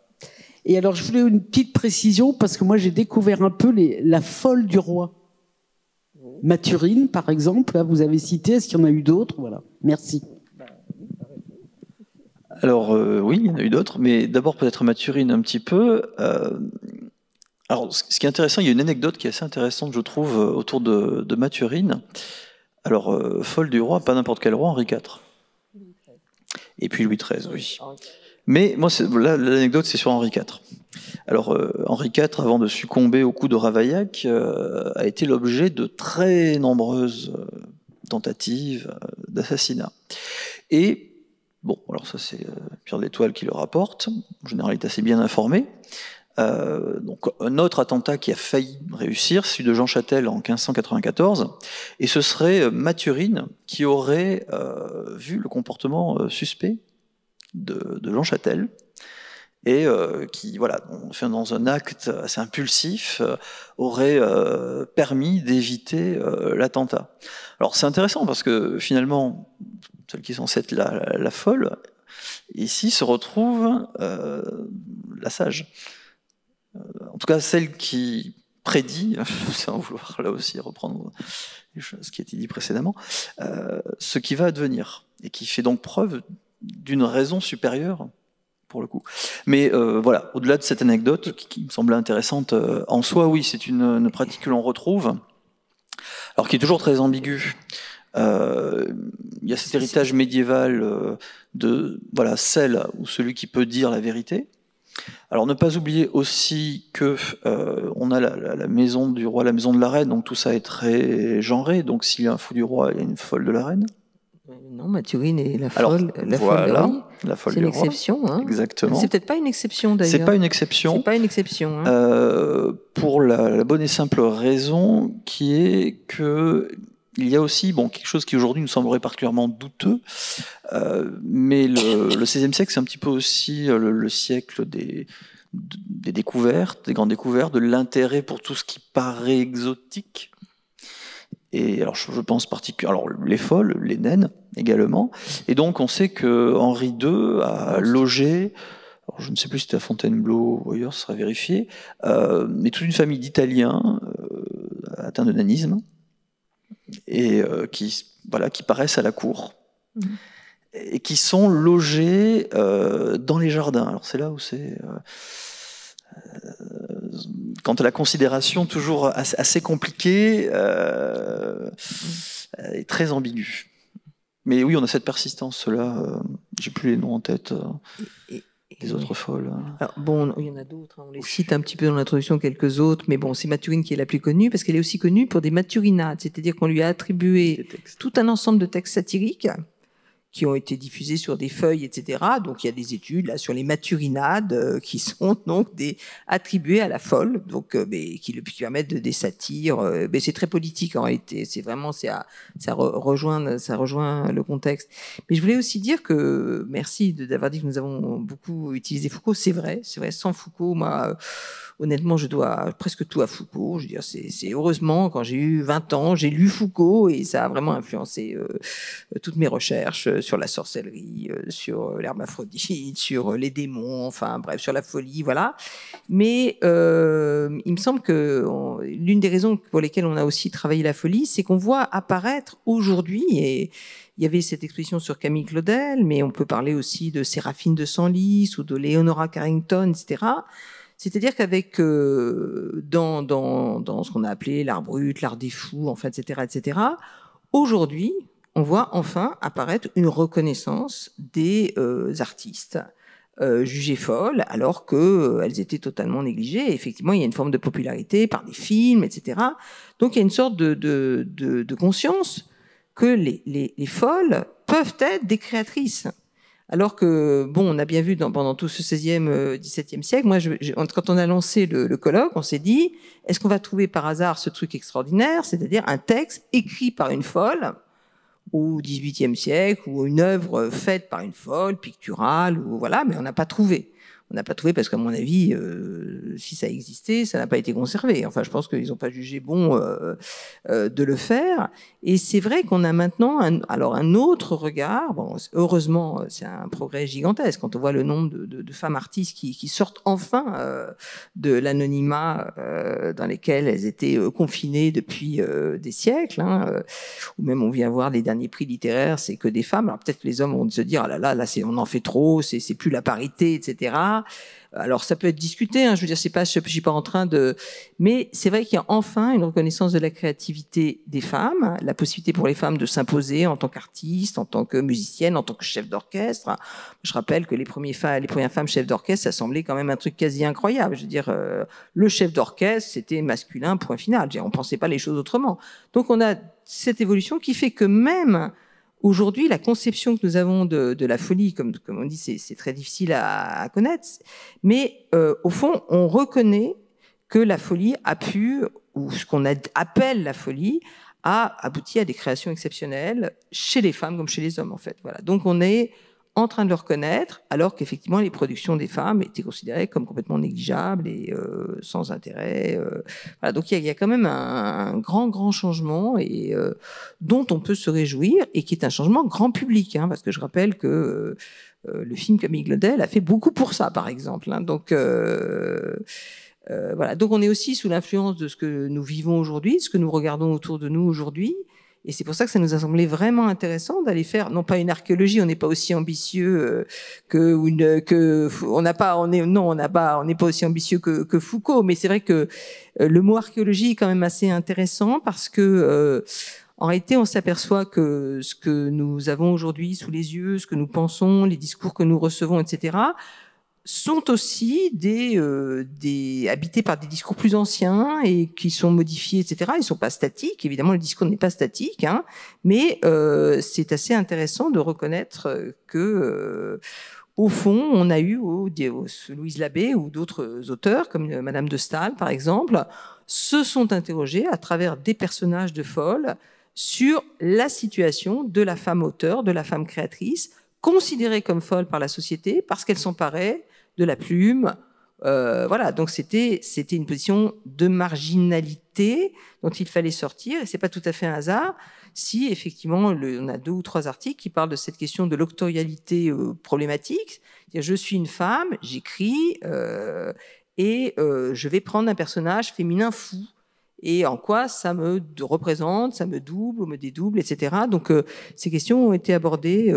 Et alors, je voulais une petite précision parce que moi, j'ai découvert un peu la folle du roi. Mathurine, par exemple, vous avez cité. Est-ce qu'il y en a eu d'autres Voilà. Merci. Alors, euh, oui, il y en a eu d'autres, mais d'abord, peut-être Mathurine un petit peu. Euh, alors, ce qui est intéressant, il y a une anecdote qui est assez intéressante, je trouve, euh, autour de, Mathurine. Alors, folle du roi, pas n'importe quel roi, Henri IV. Et puis Louis XIII, oui. Mais moi, l'anecdote, c'est sur Henri IV. Alors, euh, Henri IV, avant de succomber au coup de Ravaillac, euh, a été l'objet de très nombreuses euh, tentatives d'assassinat. Et, bon, alors ça, c'est Pierre l'Étoile qui le rapporte. En général, il est assez bien informé. donc un autre attentat qui a failli réussir, celui de Jean Châtel en 1594, et ce serait Mathurine qui aurait vu le comportement suspect de, Jean Châtel, et euh, qui, voilà, dans un acte assez impulsif, euh, aurait euh, permis d'éviter l'attentat. Alors c'est intéressant parce que finalement, celle qui est censée la, folle, ici se retrouve la sage. En tout cas, celle qui prédit, sans vouloir là aussi reprendre ce qui a été dit précédemment, ce qui va advenir, et qui fait donc preuve d'une raison supérieure, pour le coup. Mais euh, voilà, au-delà de cette anecdote qui, me semblait intéressante euh, en soi, oui, c'est une, pratique que l'on retrouve, alors qui est toujours très ambiguë. Euh, il y a cet héritage médiéval de voilà celle ou celui qui peut dire la vérité. Alors ne pas oublier aussi que on a la, la, maison du roi, la maison de la reine, donc tout ça est très genré. Donc s'il y a un fou du roi, il y a une folle de la reine. Euh, non, Mathurine et la folle, la folle, C'est hein. Exactement. C'est peut-être pas une exception d'ailleurs. C'est pas une exception. C'est pas une exception. Hein. Euh, pour la, bonne et simple raison qui est que il y a aussi bon quelque chose qui aujourd'hui nous semblerait particulièrement douteux, euh, mais le, XVIe siècle c'est un petit peu aussi le, siècle des découvertes, des grandes découvertes, de l'intérêt pour tout ce qui paraît exotique. Et alors, je pense particulièrement, alors les folles, les naines également. Et donc, on sait que Henri II a logé, alors je ne sais plus si c'était à Fontainebleau ou ailleurs, ce sera vérifié, euh, mais toute une famille d'Italiens atteint euh, atteints de nanisme et euh, qui, voilà, qui paraissent à la cour. Mm-hmm. et qui sont logés dans les jardins. Alors c'est là où c'est quant à la considération, toujours assez, compliquée euh, et très ambiguë. Mais oui, on a cette persistance Cela, euh, J'ai plus les noms en tête Les euh, les autres folles. bon, il y en a d'autres. Hein, on les cite un petit peu dans l'introduction, quelques autres. Mais bon, c'est Mathurine qui est la plus connue parce qu'elle est aussi connue pour des maturinades, c'est-à-dire qu'on lui a attribué tout un ensemble de textes satiriques qui ont été diffusés sur des feuilles, etc. Donc il y a des études là sur les maturinades euh, qui sont donc des attribuées à la folle, donc euh, mais, qui le permettent de des satires. Euh, mais c'est très politique en réalité. C'est vraiment c'est ça rejoint ça rejoint le contexte. Mais je voulais aussi dire que merci d'avoir dit que nous avons beaucoup utilisé Foucault. C'est vrai, c'est vrai. Sans Foucault, moi honnêtement, je dois presque tout à Foucault. Je veux dire, c'est heureusement, quand j'ai eu 20 ans, j'ai lu Foucault et ça a vraiment influencé euh, toutes mes recherches euh, sur la sorcellerie, euh, sur l'hermaphrodite, sur les démons, enfin bref, sur la folie, voilà. Mais il me semble que l'une des raisons pour lesquelles on a aussi travaillé la folie, c'est qu'on voit apparaître aujourd'hui et il y avait cette exposition sur Camille Claudel, mais on peut parler aussi de Séraphine de Senlis ou de Leonora Carrington, etc c'est-à-dire qu'avec euh, dans, dans, dans ce qu'on a appelé l'art brut, l'art des fous, enfin, etc., etc., aujourd'hui, on voit enfin apparaître une reconnaissance des euh, artistes euh, jugées folles, alors que euh, elles étaient totalement négligées. effectivement, il y a une forme de popularité par des films, etc. Donc, il y a une sorte de, de, de, de conscience que les, les, les folles peuvent être des créatrices. Alors que, bon, on a bien vu pendant tout ce 16e, 17e euh, siècle, moi, quand on a lancé le, colloque, on s'est dit, est-ce qu'on va trouver par hasard ce truc extraordinaire, c'est-à-dire un texte écrit par une folle, au 18e siècle, ou une œuvre euh, faite par une folle, picturale, ou voilà, mais on n'a pas trouvé on n'a pas trouvé parce qu'à mon avis, euh, si ça existait, ça n'a pas été conservé. Enfin, je pense qu'ils n'ont pas jugé bon euh, euh, de le faire. Et c'est vrai qu'on a maintenant un, alors un autre regard. Bon, heureusement, c'est un progrès gigantesque quand on voit le nombre de, de, de femmes artistes qui, qui sortent enfin euh, de l'anonymat euh, dans lesquels elles étaient confinées depuis des siècles. Hein, ou même on vient voir les derniers prix littéraires, c'est que des femmes. Alors peut-être les hommes vont se dire ah là là, là c'est on en fait trop, c'est plus la parité, etc. Alors ça peut être discuté, hein, je veux dire, c'est pas, je, suis pas en train de, mais c'est vrai qu'il y a enfin une reconnaissance de la créativité des femmes, la possibilité pour les femmes de s'imposer en tant qu'artiste, en tant que musicienne, en tant que chef d'orchestre. Je rappelle que les premières femmes chefs d'orchestre, ça semblait quand même un truc quasi incroyable. Je veux dire, euh, le chef d'orchestre, c'était masculin, point final. Je on pensait pas les choses autrement. Donc on a cette évolution qui fait que même Aujourd'hui, la conception que nous avons de, de la folie, comme, comme on dit, c'est très difficile à, à connaître, mais euh, au fond, on reconnaît que la folie a pu, ou ce qu'on appelle la folie, a abouti à des créations exceptionnelles chez les femmes comme chez les hommes, en fait. Voilà. Donc on est en train de le reconnaître, alors qu'effectivement les productions des femmes étaient considérées comme complètement négligeables et euh, sans intérêt. Euh, voilà, donc il y, a quand même un, grand, grand changement et euh, dont on peut se réjouir et qui est un changement grand public, hein, parce que je rappelle que euh, le film Camille Glodel a fait beaucoup pour ça, par exemple. Hein, donc voilà, donc on est aussi sous l'influence de ce que nous vivons aujourd'hui, ce que nous regardons autour de nous aujourd'hui. Et c'est pour ça que ça nous a semblé vraiment intéressant d'aller faire, non pas une archéologie, on n'est pas aussi ambitieux euh, que que on n'a pas, on est non, on n'a pas, on n'est pas aussi ambitieux que, que Foucault. Mais c'est vrai que euh, le mot archéologie est quand même assez intéressant parce que euh, en réalité, on s'aperçoit que ce que nous avons aujourd'hui sous les yeux, ce que nous pensons, les discours que nous recevons, etc sont aussi euh, des, habités par des discours plus anciens et qui sont modifiés, etc. Ils ne sont pas statiques. Évidemment, le discours n'est pas statique, hein. mais euh, c'est assez intéressant de reconnaître euh, que, au fond, on a eu Louise Labbé ou d'autres auteurs comme Madame de Stahl, par exemple, se sont interrogés à travers des personnages de folle sur la situation de la femme auteur, de la femme créatrice, considérée comme folle par la société parce qu'elle s'emparait de la plume. Euh, voilà, donc c'était une position de marginalité dont il fallait sortir. Et c'est pas tout à fait un hasard si effectivement on a deux ou trois articles qui parlent de cette question de l'octorialité euh, problématique. Je suis une femme, j'écris euh, et je vais prendre un personnage féminin fou. Et en quoi ça me représente, ça me double me dédouble, etc. Donc ces questions ont été abordées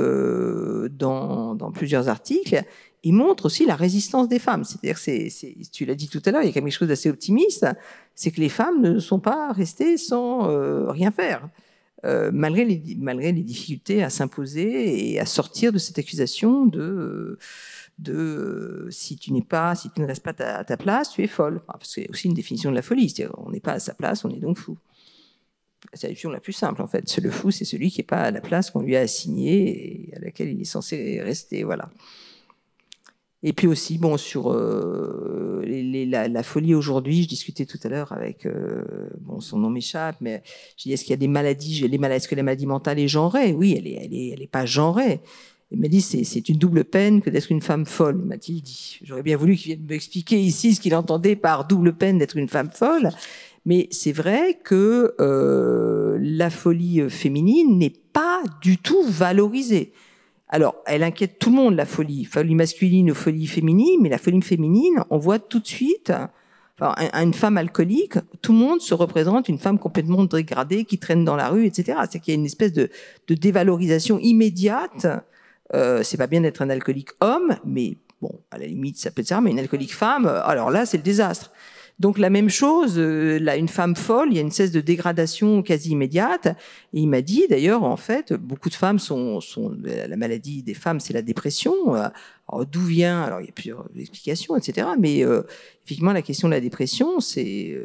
dans, dans plusieurs articles il montre aussi la résistance des femmes. C'est-à-dire, c'est, tu l'as dit tout à l'heure, il y a quand quelque chose d'assez optimiste, c'est que les femmes ne sont pas restées sans euh, rien faire, euh, malgré, les, malgré les difficultés à s'imposer et à sortir de cette accusation de, de si tu n'es pas, si tu ne restes pas à ta place, tu es folle. c'est aussi une définition de la folie. C'est-à-dire, on n'est pas à sa place, on est donc fou. C'est la définition la plus simple, en fait. Le fou, c'est celui qui n'est pas à la place qu'on lui a assignée et à laquelle il est censé rester. Voilà. Et puis aussi, bon, sur euh, la, folie aujourd'hui, je discutais tout à l'heure avec, euh, bon, son nom m'échappe, mais je dis, est-ce qu'il y a des maladies, les maladies, ce que la maladie mentale est genrée Oui, elle est, elle est, elle est pas genrée. Il m'a dit, c'est une double peine que d'être une femme folle, m'a-t-il dit. J'aurais bien voulu qu'il vienne m'expliquer ici ce qu'il entendait par double peine d'être une femme folle. Mais c'est vrai que euh, la folie euh, féminine n'est pas du tout valorisée. Alors, elle inquiète tout le monde, la folie, folie masculine ou folie féminine, mais la folie féminine, on voit tout de suite, enfin, une femme alcoolique, tout le monde se représente une femme complètement dégradée qui traîne dans la rue, etc. C'est qu'il y a une espèce de, dévalorisation immédiate. Euh, c'est pas bien d'être un alcoolique homme, mais bon, à la limite, ça peut être ça, mais une alcoolique femme, euh, alors là, c'est le désastre. Donc la même chose, euh, là, une femme folle, il y a une cesse de dégradation quasi immédiate. Et il m'a dit, d'ailleurs, en fait, beaucoup de femmes sont, euh, la maladie des femmes, c'est la dépression. Euh, alors d'où vient Alors il y a plusieurs explications, etc. Mais effectivement, la question de la dépression, c'est,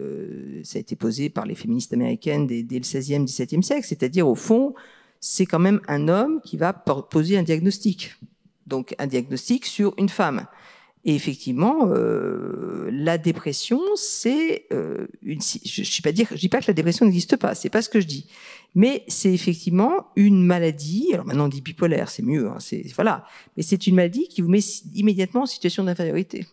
ça a été posé par les féministes américaines dès, dès le 16e, 17e siècle. C'est-à-dire, au fond, c'est quand même un homme qui va poser un diagnostic. Donc un diagnostic sur une femme. Et effectivement, euh, la dépression, c'est euh, une. Je ne pas dire, je dis pas que la dépression n'existe pas. C'est pas ce que je dis. Mais c'est effectivement une maladie. Alors maintenant, on dit bipolaire, c'est mieux. Hein, c'est voilà. Mais c'est une maladie qui vous met immédiatement en situation d'infériorité.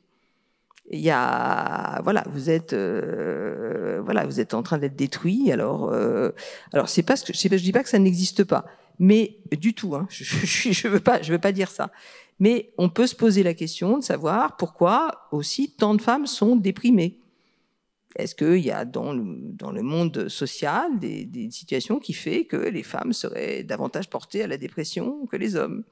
Il y a, voilà, vous êtes, euh, voilà, vous êtes en train d'être détruit. Alors, euh, alors c'est pas que je, sais je dis pas que ça n'existe pas, mais du tout. Hein, je, je, je veux pas, je veux pas dire ça. Mais on peut se poser la question de savoir pourquoi aussi tant de femmes sont déprimées. Est-ce qu'il y a dans le, monde social des, situations qui fait que les femmes seraient davantage portées à la dépression que les hommes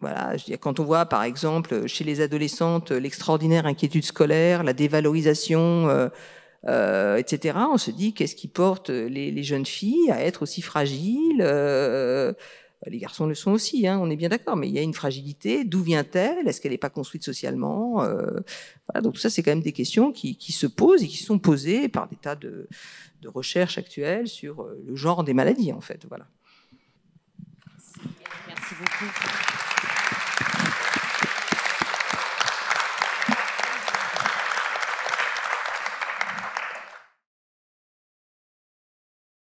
voilà, quand on voit par exemple chez les adolescentes l'extraordinaire inquiétude scolaire, la dévalorisation, euh, euh, etc., on se dit qu'est-ce qui porte les, jeunes filles à être aussi fragiles euh, bah, les garçons le sont aussi, hein, on est bien d'accord, mais il y a une fragilité, d'où vient-elle Est-ce qu'elle n'est pas construite socialement euh, Donc tout ça, c'est quand même des questions qui, se posent et qui sont posées par des tas de, recherches actuelles sur euh, le genre des maladies, en fait. Voilà. merci beaucoup.